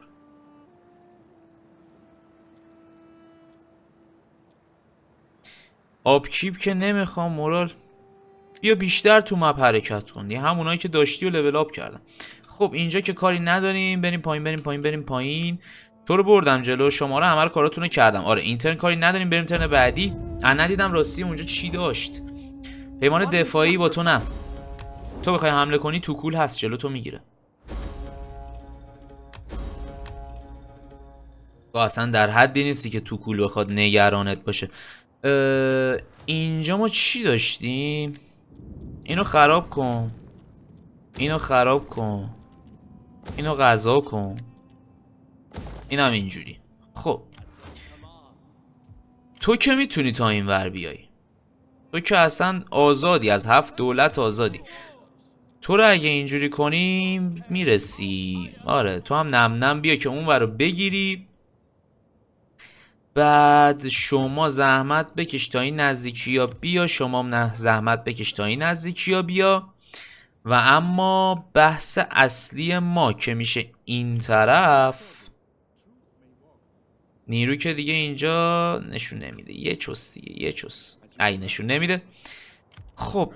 چیپ که نمیخوام مورال بیا بیشتر تو مپ حرکت کن همونایی که داشتی و لول کردم خب اینجا که کاری نداریم بریم پایین بریم پایین بریم پایین تو رو بردم جلو شماره عمل کاراتون رو کردم آره اینترن کاری نداریم بریم ترن بعدی ندیدم راستی اونجا چی داشت پیمان دفاعی با تو نه تو بخوای حمله کنی تو کول هست جلو تو میگیره تو اصلا در حدی نیستی که تو کول بخواد نگرانت باشه اینجا ما چی داشتیم اینو خراب کن اینو خراب کن اینو غذا کن اینم اینجوری خب تو که میتونی تا این ور بیای تو که اصلا آزادی از هفت دولت آزادی تو رو اگه اینجوری کنیم میرسی آره تو هم نم نم بیا که اون ور رو بگیری بعد شما زحمت بکش تا این نزدیکی ها بیا شما نه زحمت بکش تا این نزدیکی ها بیا و اما بحث اصلی ما که میشه این طرف نیرو که دیگه اینجا نشون نمیده یه چست یه چست ای نشون نمیده خب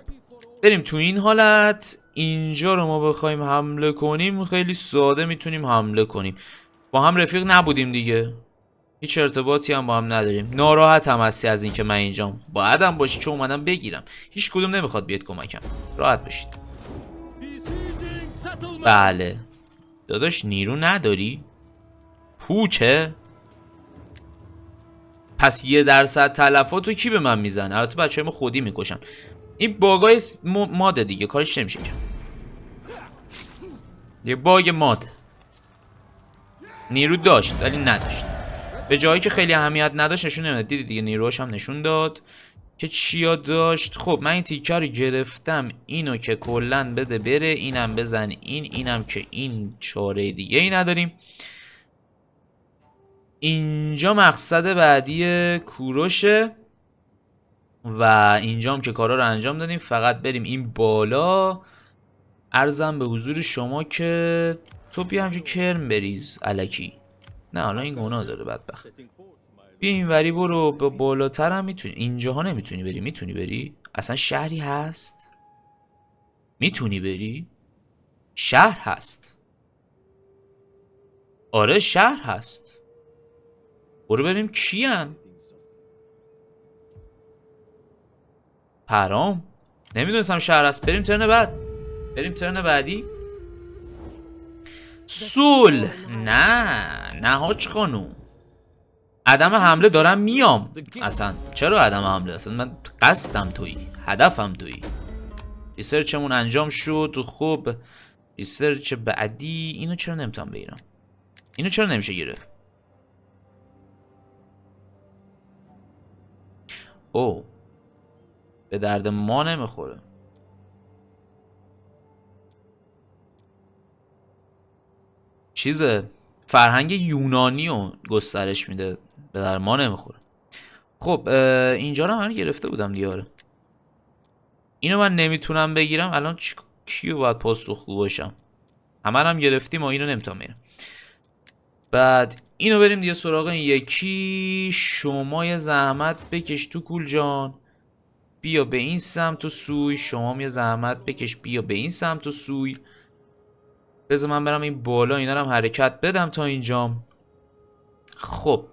بریم تو این حالت اینجا رو ما بخوایم حمله کنیم خیلی ساده میتونیم حمله کنیم با هم رفیق نبودیم دیگه هیچ ارتباطی هم با هم نداریم ناراحت هم هستی از اینکه من اینجام باید باشی چون اومدم بگیرم هیچ کدوم نمیخواد بیاد کمکم راحت باشید بله داداش نیرو نداری پوچه پس یه درصد تلفات رو کی به من میزنه البته بچه ما خودی میکشن این باگای ماده دیگه کارش نمیشه که یه باگ ماده نیرو داشت ولی نداشت به جایی که خیلی اهمیت نداشت نشون نمیداد دیدی دیگه نیروش هم نشون داد که چیا داشت خب من این تیکه رو گرفتم اینو که کلا بده بره اینم بزن این اینم که این چاره دیگه ای نداریم اینجا مقصد بعدی کوروشه و اینجا که کارا رو انجام دادیم فقط بریم این بالا ارزم به حضور شما که تو بیا همچون کرم بریز علکی نه حالا این گناه داره بدبخت بیا وری برو به بالاتر هم میتونی اینجاها نمیتونی بری میتونی بری اصلا شهری هست میتونی بری شهر هست آره شهر هست برو بریم کیان پرام نمیدونستم شهر هست بریم ترن بعد بریم ترن بعدی سول نه نه هاچ خانوم عدم حمله دارم میام اصلا چرا عدم حمله اصلا من قصدم تویی هدفم تویی ریسرچمون انجام شد خب ریسرچ بعدی اینو چرا نمیتونم بگیرم اینو چرا نمیشه گرفت او به درد ما نمیخوره چیزه فرهنگ یونانی رو گسترش میده به در ما نمیخوره خب اینجا رو من گرفته بودم دیاره اینو من نمیتونم بگیرم الان چ... کیو باید پاسخگو باشم همه هم گرفتیم و اینو نمیتونم میرم بعد اینو بریم دیگه سراغ این یکی شما یه زحمت بکش تو کول جان بیا به این سمت و سوی شما یه زحمت بکش بیا به این سمت و سوی بذار من برم این بالا اینا رو هم حرکت بدم تا اینجا خب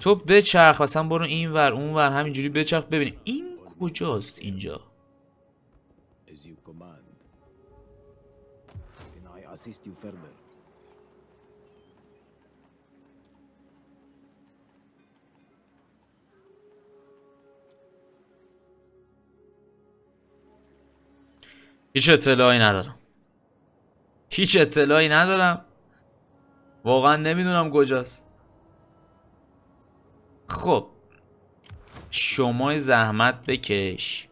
تو بچرخ مثلا برو این ور اون ور همینجوری بچرخ ببینیم این کجاست اینجا هیچ اطلاعی ندارم هیچ اطلاعی ندارم واقعا نمیدونم کجاست خب شما زحمت بکش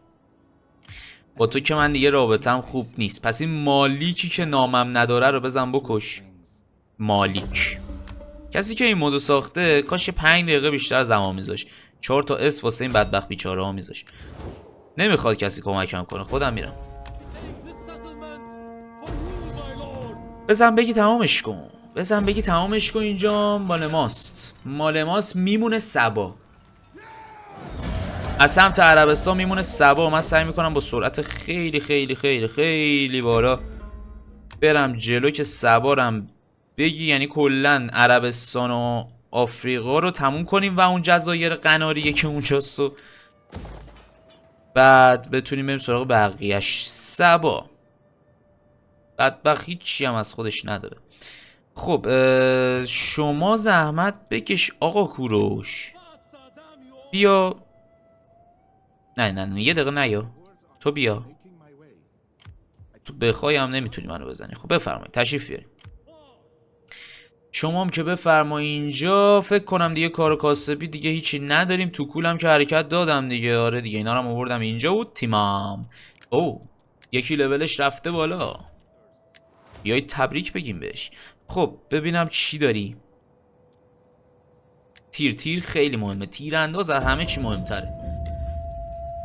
با تو که من دیگه رابطم خوب نیست پس این مالیکی که نامم نداره رو بزن بکش مالیک کسی که این مودو ساخته کاش پنج دقیقه بیشتر زمان میذاش چهار تا اس واسه این بدبخت بیچاره ها میذاش نمیخواد کسی کمکم کنه خودم میرم بزن بگی تمامش کن بزن بگی تمامش کن اینجا مال ماست مال ماست میمونه سبا از سمت عربستان میمونه سبا من سعی میکنم با سرعت خیلی خیلی خیلی خیلی بالا برم جلو که سبارم بگی یعنی کلا عربستان و آفریقا رو تموم کنیم و اون جزایر قناریه که اونجاست و بعد بتونیم بریم سراغ بقیهش سبا بدبخت هیچی هم از خودش نداره خب شما زحمت بکش آقا کوروش بیا نه نه نه یه دقیقه نیا تو بیا تو بخوای هم نمیتونی منو بزنی خب بفرمایید تشریف بیارید شما هم که بفرما اینجا فکر کنم دیگه کار کاسبی دیگه هیچی نداریم تو کولم که حرکت دادم دیگه آره دیگه اینا رو آوردم اینجا بود تیمام او یکی لولش رفته بالا بیایید تبریک بگیم بهش خب ببینم چی داری تیر تیر خیلی مهمه تیرانداز از همه چی مهمتره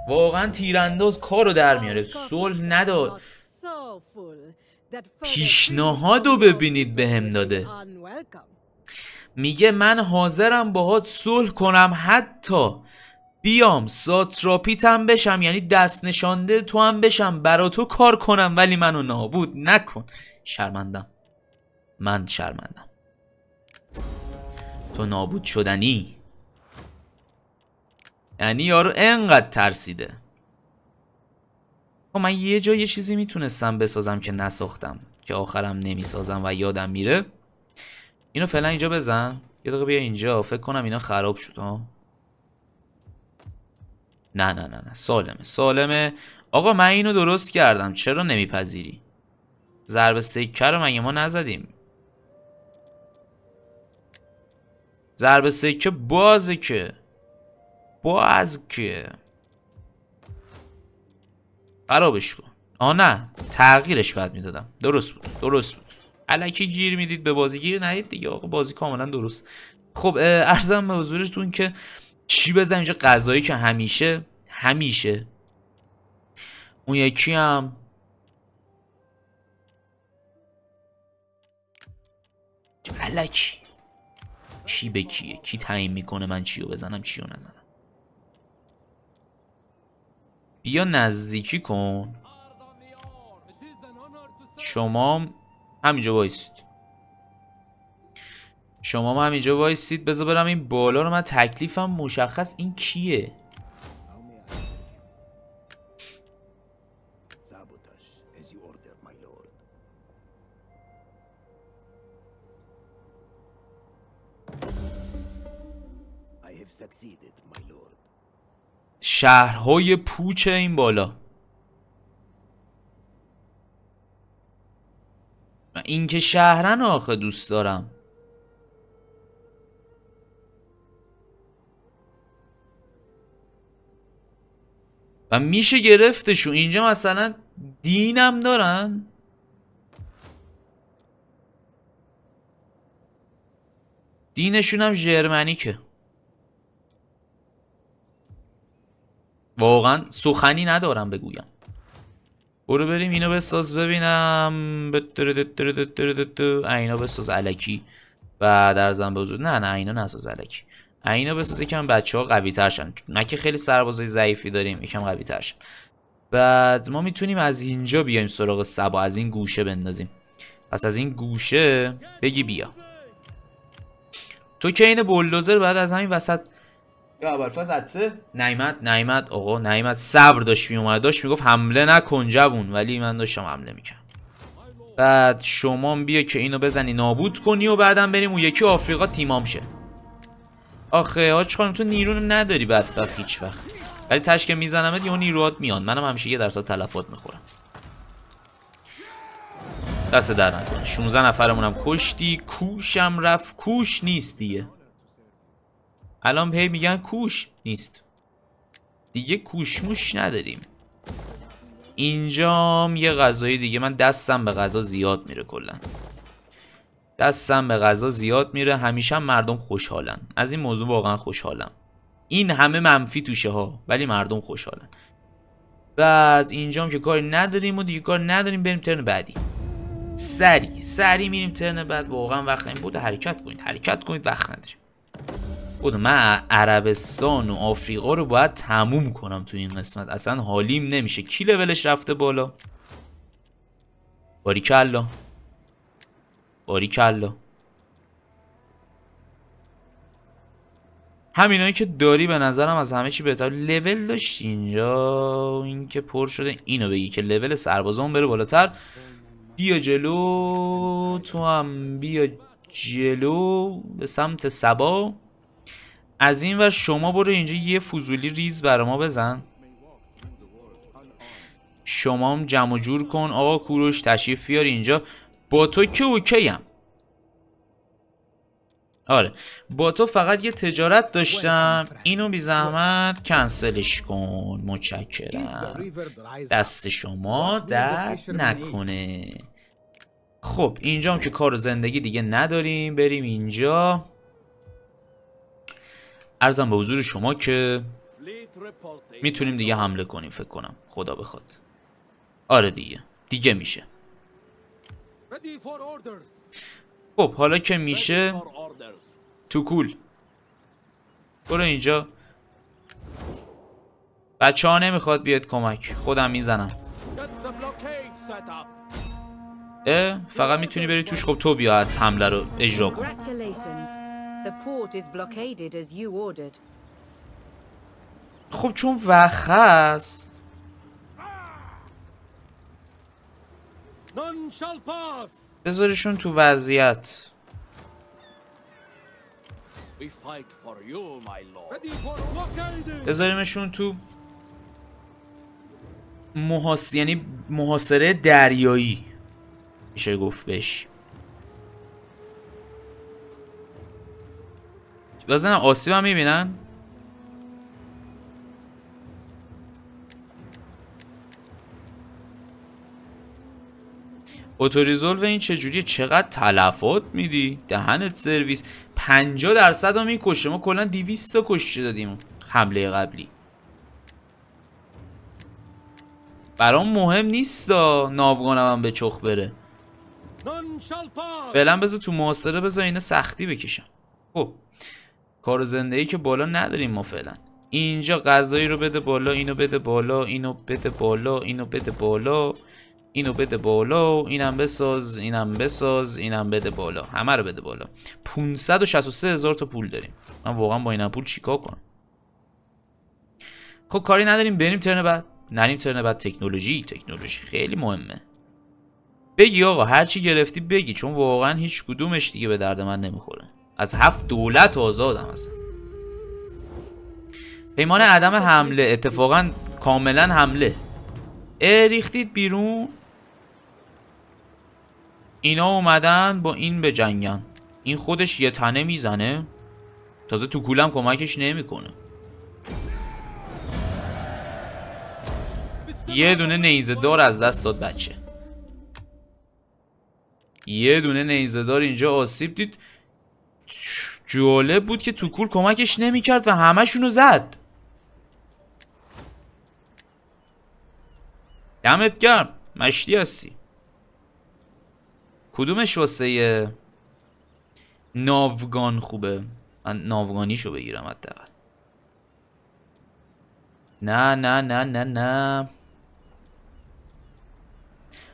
واقعا تیرانداز کارو در میاره صلح نداد رو ببینید بهم هم داده میگه من حاضرم باهات صلح کنم حتی بیام ساتراپیتم بشم یعنی دست نشانده تو هم بشم برا تو کار کنم ولی منو نابود نکن شرمندم من شرمندم تو نابود شدنی یعنی یارو انقدر ترسیده خب من یه جا یه چیزی میتونستم بسازم که نساختم که آخرم نمیسازم و یادم میره اینو فعلا اینجا بزن یه دقیقه بیا اینجا فکر کنم اینا خراب شد ها نه نه نه سالمه سالمه آقا من اینو درست کردم چرا نمیپذیری ضرب سکه رو مگه ما نزدیم ضرب سکه باز که باز که خرابش کن آ نه تغییرش بعد میدادم درست بود درست بود الکی گیر میدید به بازی گیر ندید دیگه آقا بازی کاملا درست خب ارزم به حضورتون که چی بزن اینجا غذایی که همیشه همیشه اون یکی هم علکی کی به کیه کی تعیین میکنه من چی رو بزنم چی رو نزنم بیا نزدیکی کن شما همینجا بایستید شما هم همینجا وایسید بذار برم این بالا رو من تکلیفم مشخص این کیه شهرهای پوچ این بالا این که شهرن آخه دوست دارم و میشه گرفتشو اینجا مثلا دینم دارن دینشون هم جرمنیکه واقعا سخنی ندارم بگویم برو بریم اینو بساز ببینم اینو بساز علکی و در زن بزرگ نه نه اینا نساز علکی اینا بساز یکم بچه ها قوی ترشن نه که خیلی سربازای ضعیفی داریم یکم قوی ترشن بعد ما میتونیم از اینجا بیایم سراغ سبا از این گوشه بندازیم پس از این گوشه بگی بیا تو که این بولدوزر بعد از همین وسط یا برفاز عدسه نایمت نایمت آقا نایمت صبر داشت می اومد داشت میگفت حمله نکن جوون ولی من داشتم حمله میکنم بعد شما بیا که اینو بزنی نابود کنی و بعدم بریم اون یکی آفریقا تیمام شه آخه حاج خانم تو نیرو نداری بدبخت هیچ وقت ولی که میزنمت یه نیروات میان منم همیشه یه درصد تلفات میخورم دست در نکنه 16 نفرمونم کشتی کوشم رفت کوش نیست دیگه الان پی میگن کوش نیست دیگه کوشموش نداریم اینجام یه غذای دیگه من دستم به غذا زیاد میره کلا دستم به غذا زیاد میره همیشه مردم خوشحالن از این موضوع واقعا خوشحالم این همه منفی توشه ها ولی مردم خوشحالن بعد اینجام که کاری نداریم و دیگه کار نداریم بریم ترن بعدی سری سری میریم ترن بعد واقعا وقت این بود حرکت کنید حرکت کنید وقت نداریم بود من عربستان و آفریقا رو باید تموم کنم تو این قسمت اصلا حالیم نمیشه کی لولش رفته بالا باریکلا باریکلا همینایی که داری به نظرم از همه چی بهتر لول داشت اینجا اینکه پر شده اینو بگی که لول سربازان بره بالاتر بیا جلو تو هم بیا جلو به سمت سبا از این و شما برو اینجا یه فضولی ریز برا ما بزن شما هم جمع جور کن آقا کوروش تشریف بیار اینجا با تو که اوکیم آره با تو فقط یه تجارت داشتم اینو بی زحمت کنسلش کن متشکرم دست شما درد نکنه خب اینجام که کار زندگی دیگه نداریم بریم اینجا ارزم به حضور شما که میتونیم دیگه حمله کنیم فکر کنم خدا بخواد آره دیگه دیگه میشه خب حالا که میشه تو کول برو اینجا بچه ها نمیخواد بیاد کمک خودم میزنم اه فقط میتونی بری توش خب تو بیا حمله رو اجرا کن خب چون وقت هست بذارشون تو وضعیت بذاریمشون تو محاس... یعنی محاصره دریایی میشه گفت بش لازم آسیب هم میبینن و این چجوریه چقدر تلفات میدی دهنت سرویس 50 درصد رو میکشه ما کلا 200 تا کشته دادیم حمله قبلی برام مهم نیست ناوگانم هم به چخ بره فعلا بذار تو محاصره بذار اینا سختی بکشم خب کار زنده ای که بالا نداریم ما فعلا اینجا غذایی رو بده بالا اینو بده بالا اینو بده بالا اینو بده بالا اینو بده بالا اینم بساز اینم بساز اینم بده بالا همه رو بده بالا 563 هزار تا پول داریم من واقعا با اینم پول چیکار کنم خب کاری نداریم بریم ترن بعد نریم ترن بعد تکنولوژی تکنولوژی خیلی مهمه بگی آقا هرچی گرفتی بگی چون واقعا هیچ کدومش دیگه به درد من نمیخوره از هفت دولت آزادم اصلا پیمان عدم حمله اتفاقا کاملا حمله ریختید بیرون اینا اومدن با این به جنگن این خودش یه تنه میزنه تازه تو کولم کمکش نمیکنه یه دونه نیزه دار از دست داد بچه یه دونه نیزه دار اینجا آسیب دید جالب بود که توکول کمکش نمیکرد و همهشونو زد دمت گرم مشتی هستی کدومش واسه ناوگان خوبه من ناوگانیشو بگیرم حداقل نه نه نه نه نه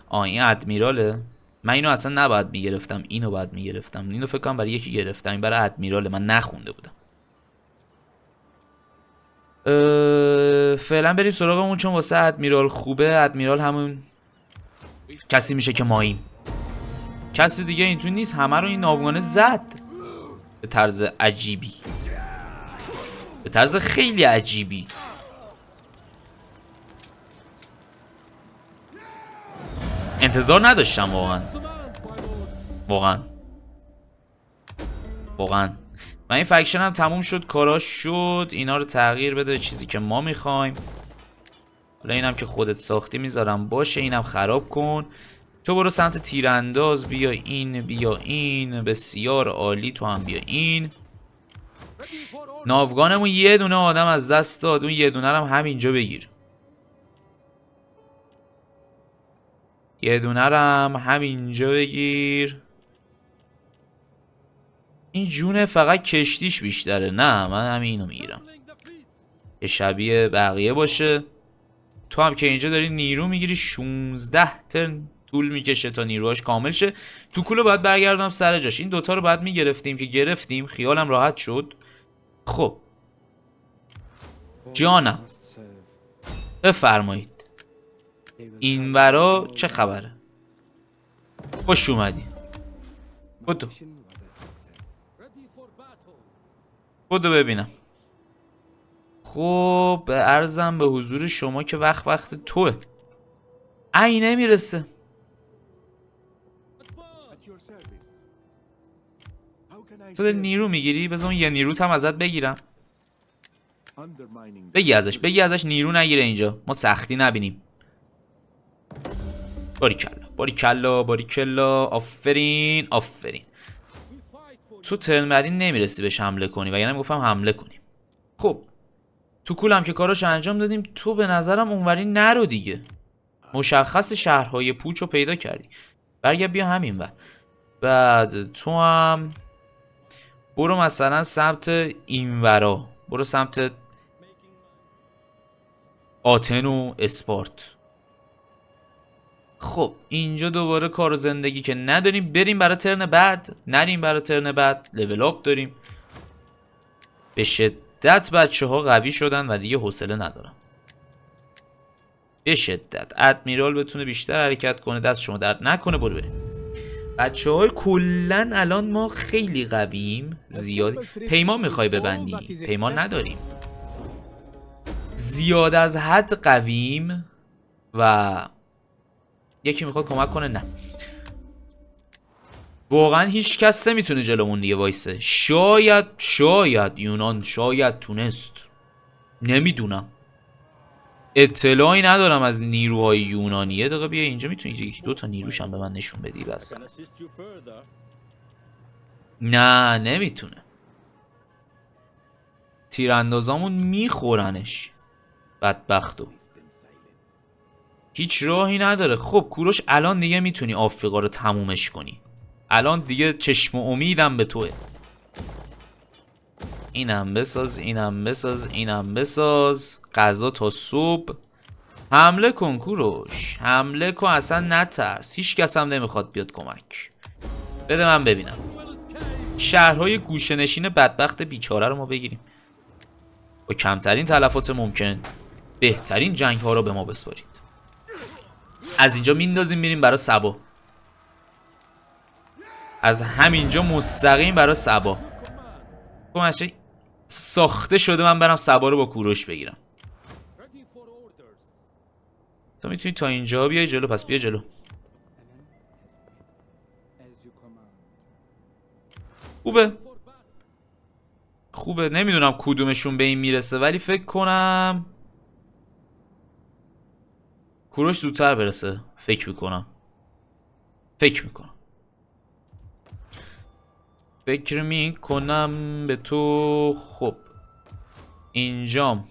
آ این ادمیراله من اینو اصلا نباید میگرفتم اینو باید میگرفتم اینو فکر کنم برای یکی گرفتم این برای ادمیراله من نخونده بودم فعلا بریم سراغمون چون واسه ادمیرال خوبه ادمیرال همون کسی میشه که ماییم کسی دیگه اینجور نیست همه رو این ناوگانه زد به طرز عجیبی به طرز خیلی عجیبی انتظار نداشتم واقعا واقعا واقعا و این فکشن هم تموم شد کاراش شد اینا رو تغییر بده چیزی که ما میخوایم حالا اینم که خودت ساختی میذارم باشه اینم خراب کن تو برو سمت تیرانداز بیا این بیا این بسیار عالی تو هم بیا این ناوگانمون یه دونه آدم از دست داد اون یه دونه هم همینجا بگیر یه دونه هم همینجا بگیر این جونه فقط کشتیش بیشتره نه من همین اینو میگیرم که شبیه بقیه باشه تو هم که اینجا داری نیرو میگیری 16 ترن طول میکشه تا نیروهاش کامل شه تو کوله باید برگردم سر جاش این دوتا رو باید میگرفتیم که گرفتیم خیالم راحت شد خب جانم بفرمایید این ورا چه خبره خوش اومدی بودو بودو ببینم خب ارزم به حضور شما که وقت وقت توه ای نمیرسه تو داری نیرو میگیری بذار یه نیرو هم ازت بگیرم بگی ازش بگی ازش نیرو نگیره اینجا ما سختی نبینیم باریکلا باریکلا باریکلا آفرین آفرین تو ترن بعدی نمیرسی بهش حمله کنی وگرنه میگفتم حمله کنیم خب تو کولم که کاراش انجام دادیم تو به نظرم اونوری نرو دیگه مشخص شهرهای پوچ رو پیدا کردی برگرد بیا همین و. بعد تو هم برو مثلا سمت اینورا برو سمت آتن و اسپارت خب اینجا دوباره کار زندگی که نداریم بریم برای ترن بعد نریم برای ترن بعد لول داریم به شدت بچه ها قوی شدن و دیگه حوصله ندارن به شدت ادمیرال بتونه بیشتر حرکت کنه دست شما درد نکنه برو بریم بچه های کلن الان ما خیلی قویم زیاد پیما میخوای ببندی پیما نداریم زیاد از حد قویم و یکی میخواد کمک کنه نه واقعا هیچ کس نمیتونه جلومون دیگه وایسه شاید شاید یونان شاید تونست نمیدونم اطلاعی ندارم از نیروهای یونانی یه دقیقه بیا اینجا میتونی یکی دو تا نیروش به من نشون بدی بس. نه نمیتونه تیراندازامون میخورنش بدبختو هیچ راهی نداره خب کوروش الان دیگه میتونی آفریقا رو تمومش کنی الان دیگه چشم امیدم به توه اینم بساز اینم بساز اینم بساز غذا تا صبح حمله کن کوروش حمله کن اصلا نترس هیچ کس هم نمیخواد بیاد کمک بده من ببینم شهرهای گوشه نشین بدبخت بیچاره رو ما بگیریم با کمترین تلفات ممکن بهترین جنگ ها رو به ما بسپارید از اینجا میندازیم میریم برای سبا از همینجا مستقیم برای سبا خب، ساخته شده من برم سواره با کوروش بگیرم تو میتونی تا اینجا بیای جلو پس بیا جلو خوبه خوبه نمیدونم کدومشون به این میرسه ولی فکر کنم کوروش زودتر برسه فکر میکنم فکر میکنم فکر می کنم به تو خب اینجام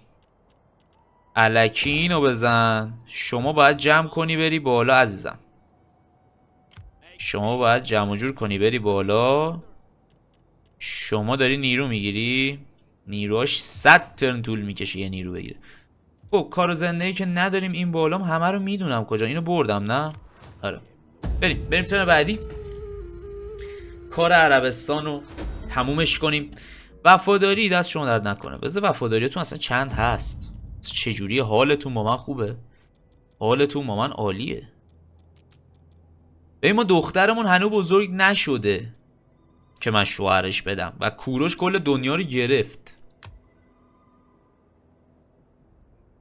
علکی اینو بزن شما باید جمع کنی بری بالا عزیزم شما باید جمع جور کنی بری بالا شما داری نیرو میگیری نیروش 100 ترن طول میکشه یه نیرو بگیره خب کارو زنده ای که نداریم این بالام همه رو میدونم کجا اینو بردم نه آره بریم بریم ترن بعدی کار عربستان رو تمومش کنیم وفاداری دست شما درد نکنه بذار وفاداریتون اصلا چند هست چجوری حالتون با من خوبه حالتون با من عالیه به ما دخترمون هنو بزرگ نشده که من شوهرش بدم و کوروش کل دنیا رو گرفت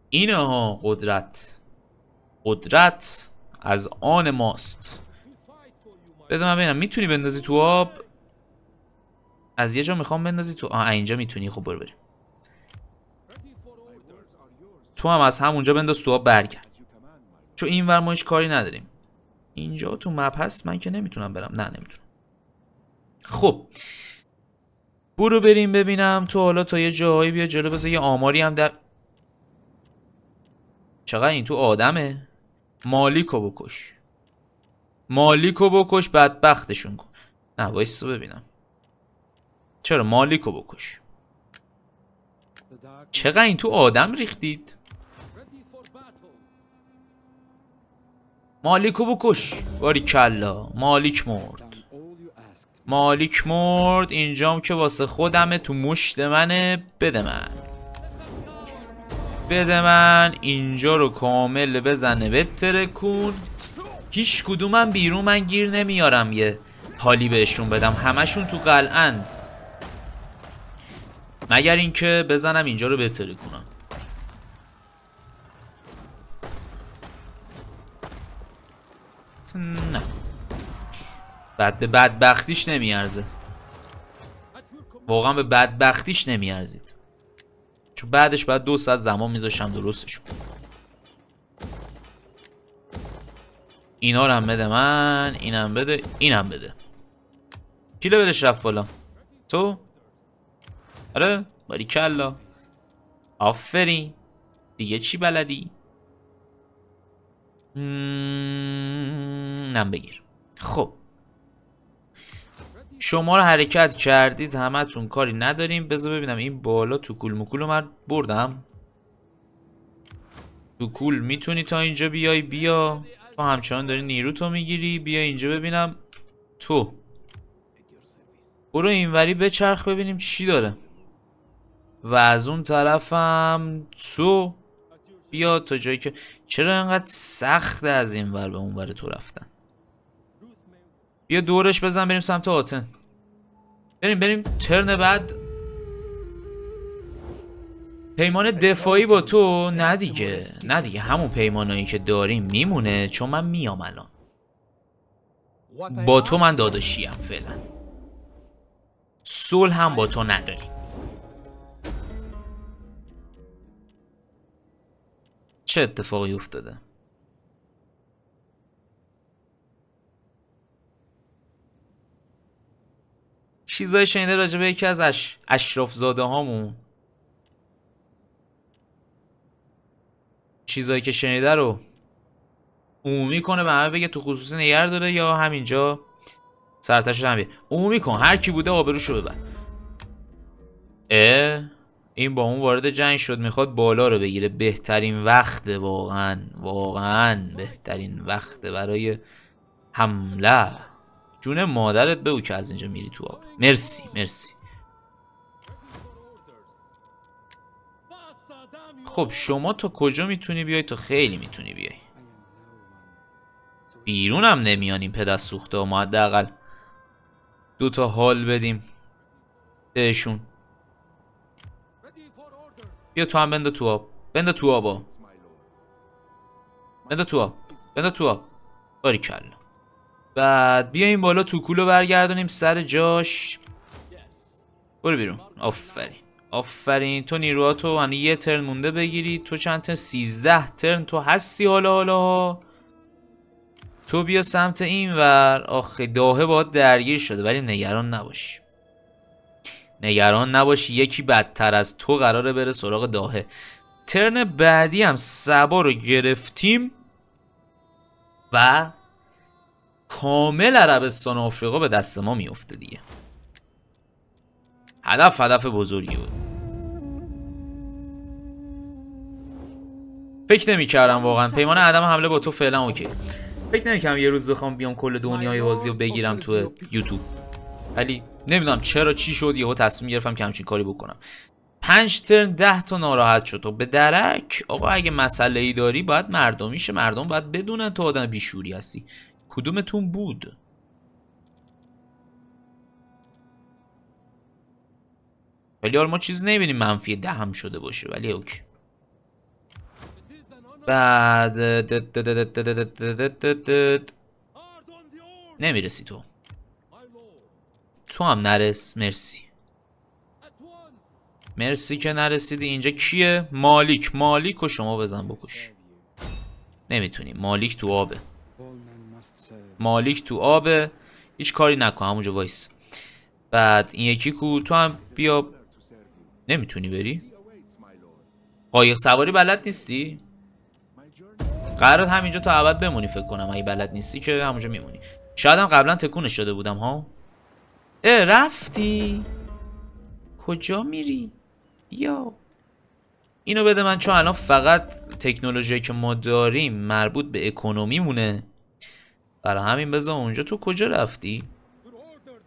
اینها قدرت قدرت از آن ماست بده من ببینم میتونی بندازی تو آب از یه جا میخوام بندازی تو آه اینجا میتونی خب برو بریم تو هم از همونجا بنداز تو آب برگرد چون این ور ما هیچ کاری نداریم اینجا تو مپ هست من که نمیتونم برم نه نمیتونم خب برو بریم ببینم تو حالا تا یه جاهایی بیا جلو بذار یه آماری هم در چقدر این تو آدمه مالیکو بکش مالیکو بکش بدبختشون کن نه ببینم چرا مالیکو بکش چقدر این تو آدم ریختید مالیکو بکش باری کلا مالیک مرد مالیک مرد اینجام که واسه خودمه تو مشت منه بده من بده من اینجا رو کامل بزنه بترکون هیچ کدومم بیرون من گیر نمیارم یه حالی بهشون بدم همشون تو قلعن مگر اینکه بزنم اینجا رو بهتره کنم نه بعد به بدبختیش نمیارزه واقعا به بدبختیش نمیارزید چون بعدش بعد دو ساعت زمان میذاشم درستش کنم اینا رو هم بده من اینم بده اینم بده کی لولش رفت بالا تو آره باریکلا آفری دیگه چی بلدی نم بگیر خب شما رو حرکت کردید تون کاری نداریم بذار ببینم این بالا تو کل مکول من بردم تو کول میتونی تا اینجا بیای بیا تو همچنان داری نیرو تو میگیری بیا اینجا ببینم تو برو اینوری بچرخ ببینیم چی داره و از اون طرفم تو بیا تا جایی که چرا انقدر سخت از این ور به اون تو رفتن بیا دورش بزن بریم سمت آتن بریم بریم ترن بعد پیمان دفاعی با تو نه دیگه نه دیگه همون پیمانایی که داریم میمونه چون من میام الان با تو من داداشیم فعلا صلح هم با تو نداریم چه اتفاقی افتاده چیزای شنیده راجبه یکی از اش... اشرافزاده هامون چیزایی که شنیده رو عمومی کنه به همه بگه تو خصوصی نگر داره یا همینجا سرتش هم عمومی کن هر کی بوده شده ببر اه این با اون وارد جنگ شد میخواد بالا رو بگیره بهترین وقته واقعا واقعا بهترین وقته برای حمله جون مادرت بگو که از اینجا میری تو آب مرسی مرسی خب شما تا کجا میتونی بیای تا خیلی میتونی بیای بیرون هم نمیان این پدر سوخته ما حداقل دوتا حال بدیم بهشون بیا تو هم بنده تو آب بنده تو آبا بنده تو آب بنده تو آب باریکلا بعد بیایم بالا تو کولو برگردونیم سر جاش برو بیرون آفرین آفرین تو نیرواتو یعنی یه ترن مونده بگیری تو چند ترن سیزده ترن تو هستی حالا حالا تو بیا سمت این ور آخه داهه با درگیر شده ولی نگران نباشی نگران نباشی یکی بدتر از تو قراره بره سراغ داهه ترن بعدی هم سبا رو گرفتیم و کامل عربستان و آفریقا به دست ما میافته دیگه هدف هدف بزرگی بود فکر نمی کردم واقعا پیمان عدم حمله با تو فعلا اوکی فکر کردم یه روز بخوام بیام کل دنیای بازی رو بگیرم تو یوتیوب ولی نمیدونم چرا چی شد یهو تصمیم گرفتم که همچین کاری بکنم پنج ترن ده تا ناراحت شد و به درک آقا اگه مسئله ای داری باید مردمیشه مردم باید بدونن تو آدم بیشوری هستی کدومتون بود ولی چیز ما چیز نمیبینیم منفی دهم شده باشه ولی اوکی بعد نمیرسی تو تو هم نرس مرسی مرسی که نرسیدی اینجا کیه مالیک مالیک و شما بزن بکش نمیتونی مالیک تو آبه مالیک تو آبه هیچ کاری نکن همونجا وایس بعد این یکی کو تو هم بیا نمیتونی بری؟ قایق سواری بلد نیستی؟ قرارت همینجا تا ابد بمونی فکر کنم اگه بلد نیستی که همونجا میمونی شاید هم قبلا تکونش شده بودم ها اه رفتی کجا میری یا اینو بده من چون الان فقط تکنولوژی که ما داریم مربوط به اکنومی مونه برای همین بذار اونجا تو کجا رفتی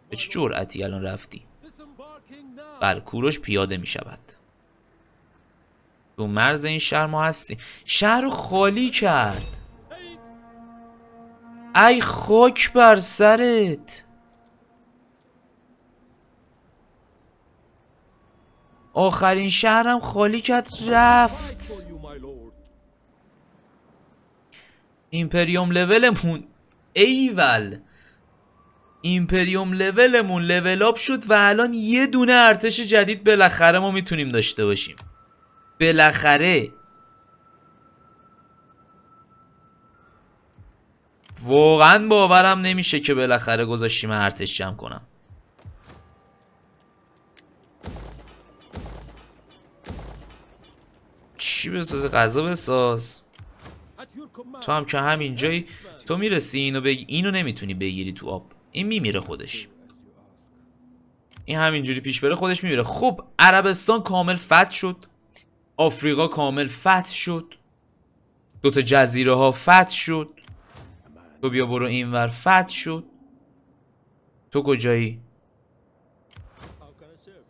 به چه جرعتی الان رفتی بر کوروش پیاده می شود تو مرز این شهر ما هستیم شهر خالی کرد ای خاک بر سرت آخرین شهرم خالی کرد رفت ایمپریوم لولمون ایول ایمپریوم لولمون لول اپ شد و الان یه دونه ارتش جدید بالاخره ما میتونیم داشته باشیم بالاخره واقعا باورم نمیشه که بالاخره گذاشتیم ارتش جمع کنم چی بسازه غذا بساز تو هم که همینجایی تو میرسی اینو بگی اینو نمیتونی بگیری تو آب این میمیره خودش این همینجوری پیش بره خودش میمیره خب عربستان کامل فتح شد آفریقا کامل فتح شد دوتا جزیره ها فتح شد تو بیا برو اینور فتح شد تو کجایی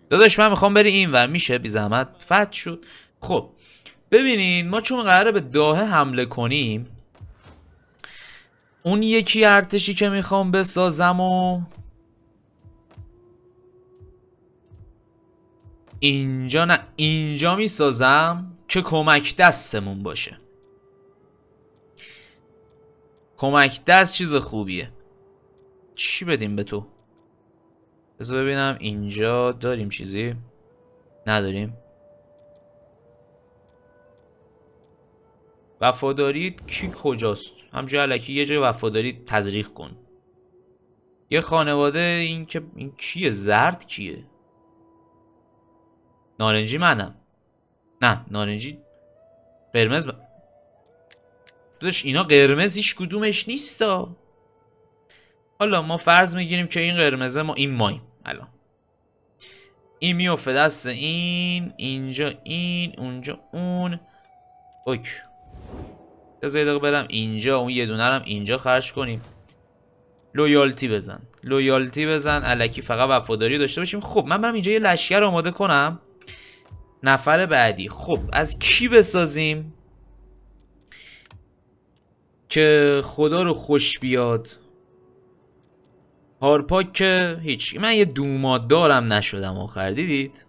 داداش من میخوام بری اینور میشه بی زحمت فتح شد خب ببینید ما چون قراره به داهه حمله کنیم اون یکی ارتشی که میخوام بسازم و اینجا نه اینجا میسازم که کمک دستمون باشه کمک دست چیز خوبیه چی بدیم به تو بذار ببینم اینجا داریم چیزی نداریم وفاداری کی کجاست همجوری علکی یه جای وفاداری تزریق کن یه خانواده این که این کیه زرد کیه نارنجی منم نه نارنجی قرمز اینا قرمزیش کدومش نیستا حالا ما فرض میگیریم که این قرمزه ما این مایم الان این میوفه دست این اینجا این اونجا اون اوکی یه برم اینجا اون یه دونه هم اینجا خرج کنیم لویالتی بزن لویالتی بزن الکی فقط وفاداری داشته باشیم خب من برم اینجا یه لشکر آماده کنم نفر بعدی خب از کی بسازیم که خدا رو خوش بیاد هارپاک که هیچ من یه دارم نشدم آخر دیدید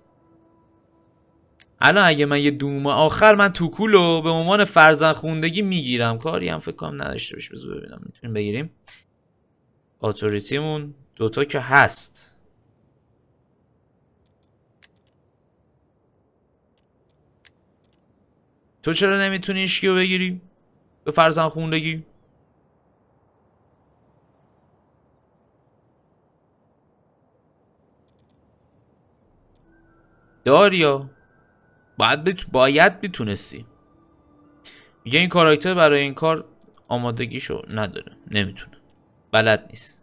الان اگه من یه دوم آخر من توکولو به عنوان فرزن خوندگی میگیرم کاری هم فکر کنم نداشته باشه بذار ببینم میتونیم بگیریم اتوریتیمون دوتا که هست تو چرا نمیتونی اشکیو بگیری؟ به فرزن خوندگی؟ داریا باید بت... باید میتونستی میگه این کاراکتر برای این کار آمادگیشو نداره نمیتونه بلد نیست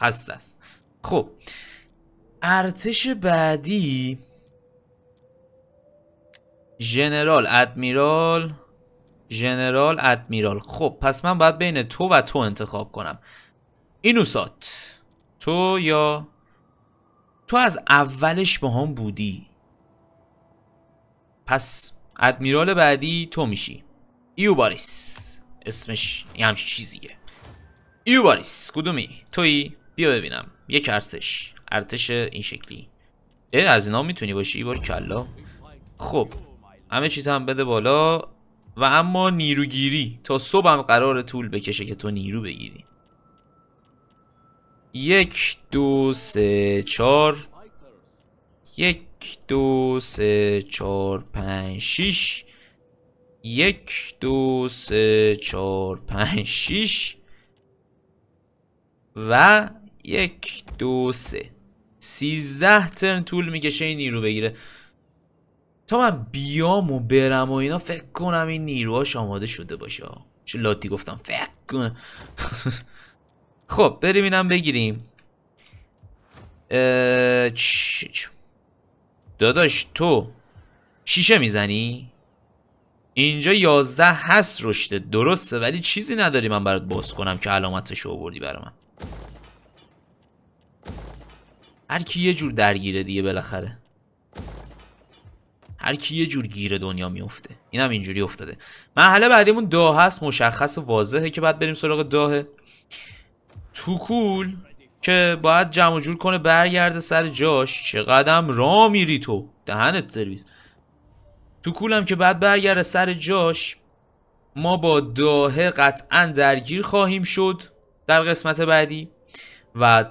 خسته است خب ارتش بعدی جنرال ادمیرال جنرال ادمیرال خب پس من باید بین تو و تو انتخاب کنم اینوسات تو یا تو از اولش به هم بودی پس ادمیرال بعدی تو میشی ایوباریس اسمش یه همچی چیزیه ایوباریس کدومی توی بیا ببینم یک ارتش ارتش این شکلی از اینا میتونی باشی بار کلا خب همه چیز هم بده بالا و اما نیروگیری تا صبح هم قرار طول بکشه که تو نیرو بگیری یک دو سه چار یک یک دو سه چهار پنج شیش یک دو سه چهار پنج شیش و یک دو سه سیزده ترن طول میکشه این نیرو بگیره تا من بیام و برم و اینا فکر کنم این نیروهاش آماده شده باشه چه لاتی گفتم فکر کنم خب بریم اینم بگیریم اه... داداش تو شیشه میزنی؟ اینجا یازده هست رشته درسته ولی چیزی نداری من برات باز کنم که علامتش بردی برا من هر کی یه جور درگیره دیگه بالاخره هر کی یه جور گیر دنیا میفته اینم اینجوری افتاده مرحله بعدیمون داه هست مشخص واضحه که بعد بریم سراغ داهه توکول که باید جمع جور کنه برگرده سر جاش چقدم را میری تو دهنت سرویس تو کولم که بعد برگرده سر جاش ما با داهه قطعا درگیر خواهیم شد در قسمت بعدی و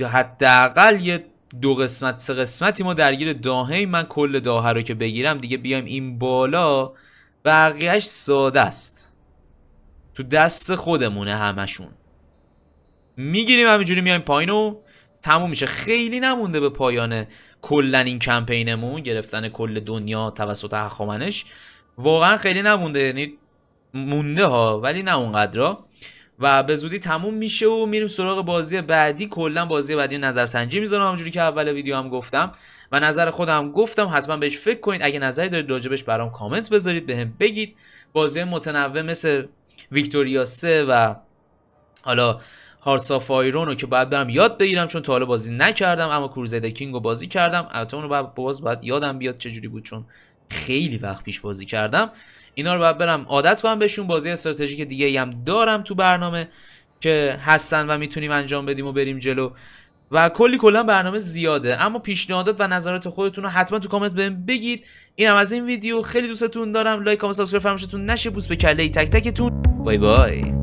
حداقل یه دو قسمت سه قسمتی ما درگیر داهه من کل داهه رو که بگیرم دیگه بیایم این بالا بقیهش ساده است تو دست خودمونه همشون میگیریم همینجوری میایم پایین و تموم میشه خیلی نمونده به پایان کلا این کمپینمون گرفتن کل دنیا توسط هخامنش واقعا خیلی نمونده یعنی مونده ها ولی نه را و به زودی تموم میشه و میریم سراغ بازی بعدی کلا بازی بعدی نظرسنجی میذارم همونجوری که اول ویدیو هم گفتم و نظر خودم گفتم حتما بهش فکر کنید اگه نظری دارید راجبش برام کامنت بذارید بهم بگید بازی متنوع مثل ویکتوریا 3 و حالا هارتس آف آیرون رو که باید برم یاد بگیرم چون تا حالا بازی نکردم اما کروزید کینگ رو بازی کردم البته اون رو باز باید یادم بیاد چجوری بود چون خیلی وقت پیش بازی کردم اینا رو باید برم عادت کنم بهشون بازی استراتژیک دیگه هم دارم تو برنامه که هستن و میتونیم انجام بدیم و بریم جلو و کلی کلا برنامه زیاده اما پیشنهادات و نظرات خودتون رو حتما تو کامنت بهم بگید اینم از این ویدیو خیلی دوستتون دارم لایک و سابسکرایب فراموشتون نشه بوس به کله تک تکتون بای بای